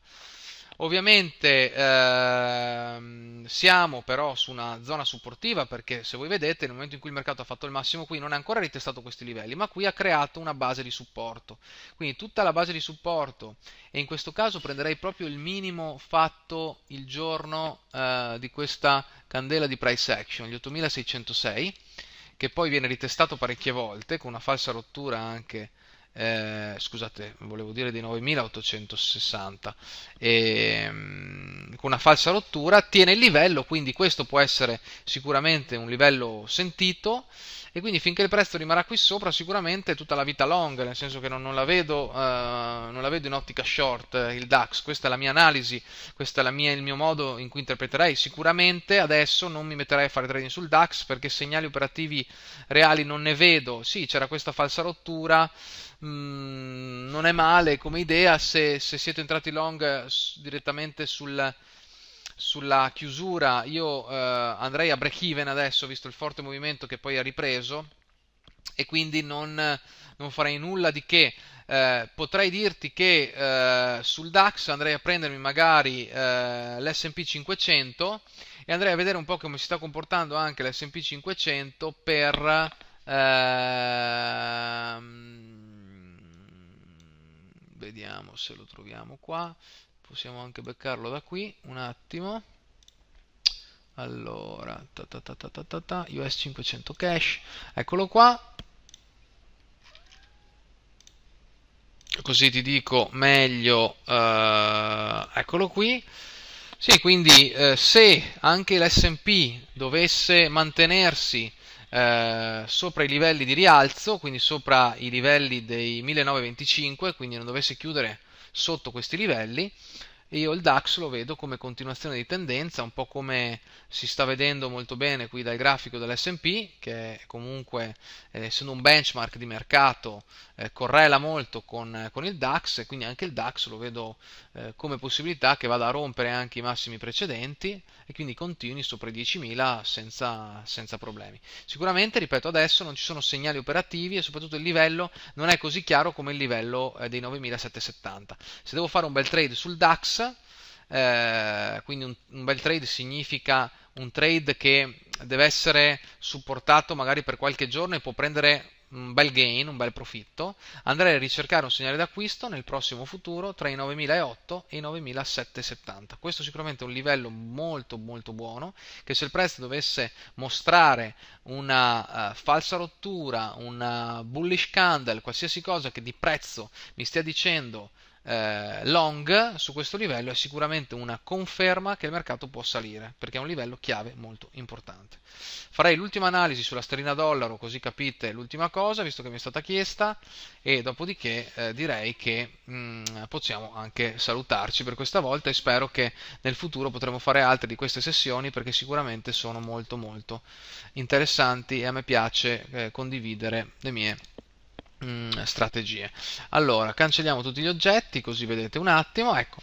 Ovviamente ehm, siamo però su una zona supportiva perché se voi vedete nel momento in cui il mercato ha fatto il massimo qui non ha ancora ritestato questi livelli ma qui ha creato una base di supporto. Quindi tutta la base di supporto e in questo caso prenderei proprio il minimo fatto il giorno eh, di questa candela di price action, gli 8606 che poi viene ritestato parecchie volte con una falsa rottura anche eh, scusate, volevo dire di 9860, e, ehm, con una falsa rottura, tiene il livello, quindi questo può essere sicuramente un livello sentito e quindi finché il prezzo rimarrà qui sopra sicuramente tutta la vita long, nel senso che non, non, la, vedo, eh, non la, vedo, in ottica short eh, il DAX, questa è la mia analisi, questo è mia, il mio modo in cui interpreterei, sicuramente adesso non mi metterei a fare trading sul DAX perché segnali operativi reali non ne vedo, sì c'era questa falsa rottura, mh, mm, non è male come idea se, se siete entrati long eh, direttamente sul sulla chiusura io eh, andrei a break even adesso visto il forte movimento che poi ha ripreso e quindi non, non farei nulla di che eh, potrei dirti che eh, sul DAX andrei a prendermi magari eh, l'SP 500 e andrei a vedere un po' come si sta comportando anche l'SP 500 per ehm, vediamo se lo troviamo qua possiamo anche beccarlo da qui, un attimo. Allora, ta ta ta ta ta ta, US 500 cash, eccolo qua. Così ti dico meglio, eh, eccolo qui. Sì, quindi eh, se anche l'SP dovesse mantenersi eh, sopra i livelli di rialzo, quindi sopra i livelli dei 1925, quindi non dovesse chiudere sotto questi livelli io il DAX lo vedo come continuazione di tendenza, un po' come si sta vedendo molto bene qui dal grafico dell'SP, che comunque eh, essendo un benchmark di mercato eh, correla molto con, eh, con, il DAX, e quindi anche il DAX lo vedo eh, come possibilità che vada a rompere anche i massimi precedenti e quindi continui sopra i 10.000 senza, senza problemi. Sicuramente, ripeto, adesso non ci sono segnali operativi e soprattutto il livello non è così chiaro come il livello eh, dei 9.770. Se devo fare un bel trade sul DAX, eh, quindi un, un, bel trade significa un trade che deve essere supportato magari per qualche giorno e può prendere un bel gain, un bel profitto, andrei a ricercare un segnale d'acquisto nel prossimo futuro tra i 9.800 e i 9.770. Questo sicuramente è un livello molto molto buono che se il prezzo dovesse mostrare una uh, falsa rottura, una bullish candle, qualsiasi cosa che di prezzo mi stia dicendo eh, long su questo livello è sicuramente una conferma che il mercato può salire perché è un livello chiave molto importante. Farei l'ultima analisi sulla sterlina dollaro così capite l'ultima cosa visto che mi è stata chiesta e dopodiché eh, direi che mh, mm, possiamo anche salutarci per questa volta e spero che nel futuro potremo fare altre di queste sessioni perché sicuramente sono molto molto interessanti e a me piace eh, condividere le mie Mm, strategie. Allora, cancelliamo tutti gli oggetti, così vedete un attimo. Ecco,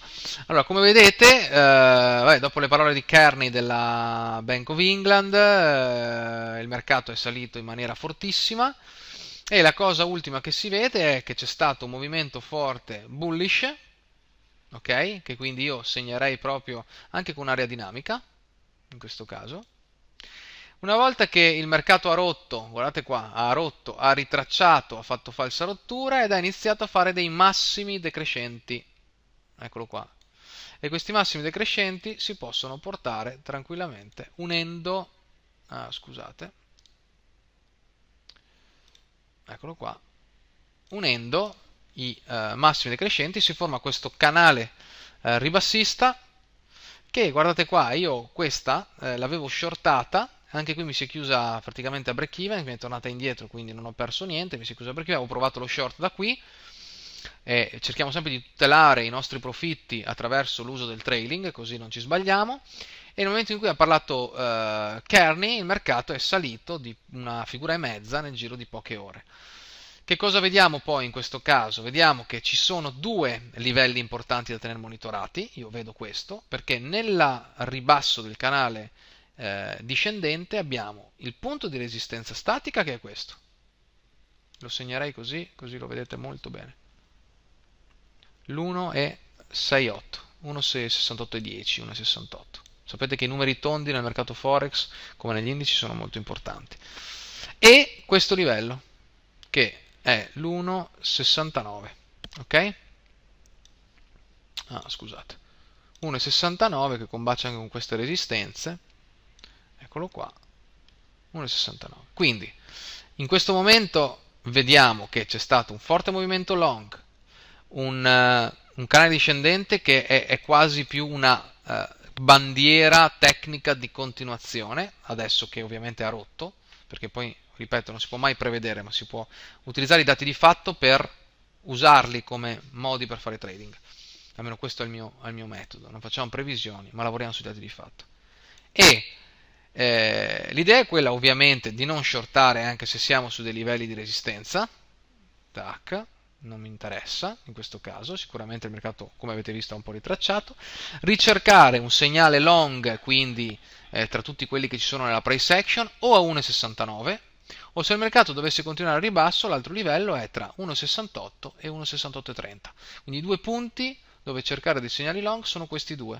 allora come vedete, eh, vabbè, dopo le parole di Kearney della Bank of England, eh, il mercato è salito in maniera fortissima. E la cosa ultima che si vede è che c'è stato un movimento forte bullish, ok? Che quindi io segnerei proprio anche con un'area dinamica, in questo caso. Una volta che il mercato ha rotto, guardate qua, ha rotto, ha ritracciato, ha fatto falsa rottura ed ha iniziato a fare dei massimi decrescenti. Eccolo qua. E questi massimi decrescenti si possono portare tranquillamente unendo... Ah, scusate. Eccolo qua. Unendo i eh, massimi decrescenti si forma questo canale eh, ribassista che, guardate qua, io questa eh, l'avevo shortata anche qui mi si è chiusa praticamente a break even mi è tornata indietro quindi non ho perso niente mi si è chiusa a break even avevo provato lo short da qui e cerchiamo sempre di tutelare i nostri profitti attraverso l'uso del trailing così non ci sbagliamo e nel momento in cui ha parlato eh, Kearney il mercato è salito di una figura e mezza nel giro di poche ore che cosa vediamo poi in questo caso? Vediamo che ci sono due livelli importanti da tenere monitorati, io vedo questo, perché nel ribasso del canale eh, discendente abbiamo il punto di resistenza statica che è questo. Lo segnerei così, così lo vedete molto bene. L'1 è 6,8, 1,68 e 10, 1,68. Sapete che i numeri tondi nel mercato forex, come negli indici, sono molto importanti. E questo livello, che è l'1,69. Ok? Ah, scusate. 1,69 che combacia anche con queste resistenze eccolo qua, 1,69. Quindi in questo momento vediamo che c'è stato un forte movimento long, un, uh, un canale discendente che è, è quasi più una uh, bandiera tecnica di continuazione, adesso che ovviamente ha rotto, perché poi, ripeto, non si può mai prevedere, ma si può utilizzare i dati di fatto per usarli come modi per fare trading. Almeno questo è il mio, è il mio metodo, non facciamo previsioni, ma lavoriamo sui dati di fatto. E eh, l'idea è quella ovviamente di non shortare anche se siamo su dei livelli di resistenza. Tac, non mi interessa in questo caso, sicuramente il mercato come avete visto è un po' ritracciato, ricercare un segnale long quindi eh, tra tutti quelli che ci sono nella price action o a 1,69 o se il mercato dovesse continuare a ribasso l'altro livello è tra 1,68 e 1,68,30, quindi i due punti dove cercare dei segnali long sono questi due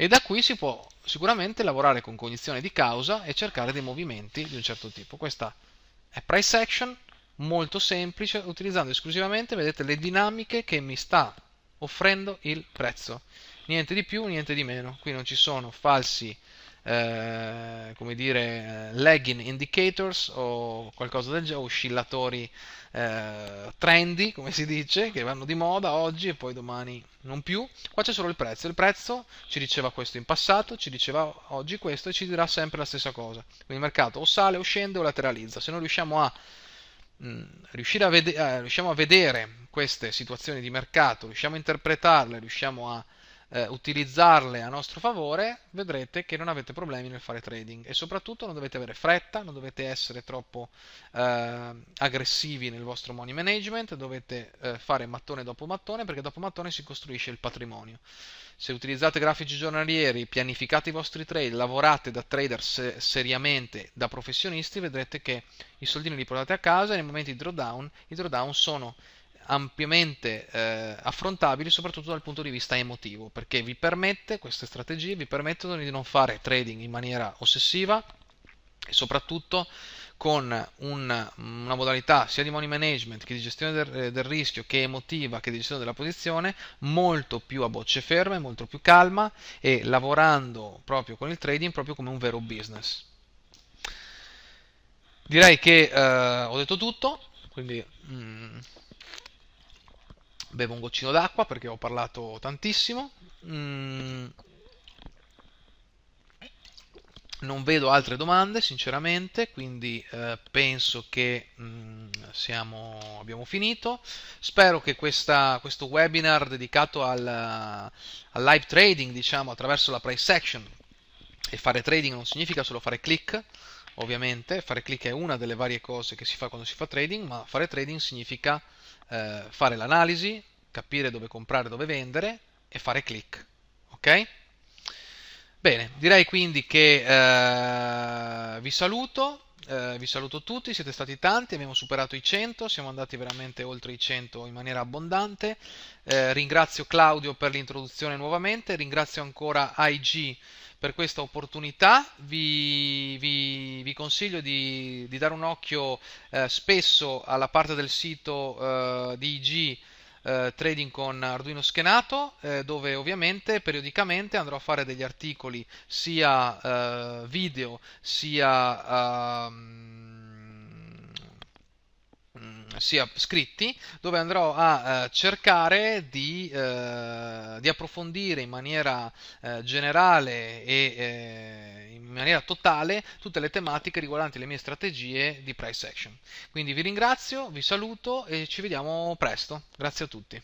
e da qui si può sicuramente lavorare con cognizione di causa e cercare dei movimenti di un certo tipo. Questa è price action molto semplice utilizzando esclusivamente vedete le dinamiche che mi sta offrendo il prezzo niente di più niente di meno qui non ci sono falsi eh, come dire, lagging indicators o qualcosa del genere, oscillatori eh, trendy, come si dice, che vanno di moda oggi e poi domani non più. Qua c'è solo il prezzo. Il prezzo ci diceva questo in passato, ci diceva oggi questo e ci dirà sempre la stessa cosa. Quindi il mercato o sale o scende o lateralizza. Se non riusciamo a mm, riuscire a, vede- eh, riusciamo a vedere queste situazioni di mercato, riusciamo a interpretarle, riusciamo a eh, utilizzarle a nostro favore, vedrete che non avete problemi nel fare trading e soprattutto non dovete avere fretta, non dovete essere troppo eh, aggressivi nel vostro money management, dovete eh, fare mattone dopo mattone perché dopo mattone si costruisce il patrimonio. Se utilizzate grafici giornalieri, pianificate i vostri trade, lavorate da trader se- seriamente, da professionisti, vedrete che i soldini li portate a casa e nei momenti di drawdown, i drawdown sono ampiamente eh, affrontabili soprattutto dal punto di vista emotivo, perché vi permette, queste strategie vi permettono di non fare trading in maniera ossessiva e soprattutto con un, una modalità sia di money management che di gestione del, eh, del, rischio che emotiva che di gestione della posizione molto più a bocce ferme, molto più calma e lavorando proprio con il trading proprio come un vero business. Direi che eh, ho detto tutto, quindi mh, mm, bevo un goccino d'acqua perché ho parlato tantissimo. Mm. Non vedo altre domande, sinceramente, quindi eh, penso che mm, siamo, abbiamo finito. Spero che questa, questo webinar dedicato al, al live trading, diciamo, attraverso la price action, e fare trading non significa solo fare click, ovviamente, fare click è una delle varie cose che si fa quando si fa trading, ma fare trading significa eh, fare l'analisi, capire dove comprare, dove vendere e fare click. Ok? Bene, direi quindi che eh, vi saluto. Eh, vi saluto tutti, siete stati tanti, abbiamo superato i 100, siamo andati veramente oltre i 100 in maniera abbondante. Eh, ringrazio Claudio per l'introduzione nuovamente, ringrazio ancora IG per questa opportunità. Vi, vi, vi consiglio di, di, dare un occhio eh, spesso alla parte del sito eh, di IG eh, Trading con Arduino Schenato, eh, dove ovviamente periodicamente andrò a fare degli articoli sia eh, video sia. Um, sia scritti, dove andrò a eh, cercare di, eh, di, approfondire in maniera eh, generale e eh, in maniera totale tutte le tematiche riguardanti le mie strategie di price action. Quindi vi ringrazio, vi saluto e ci vediamo presto. Grazie a tutti.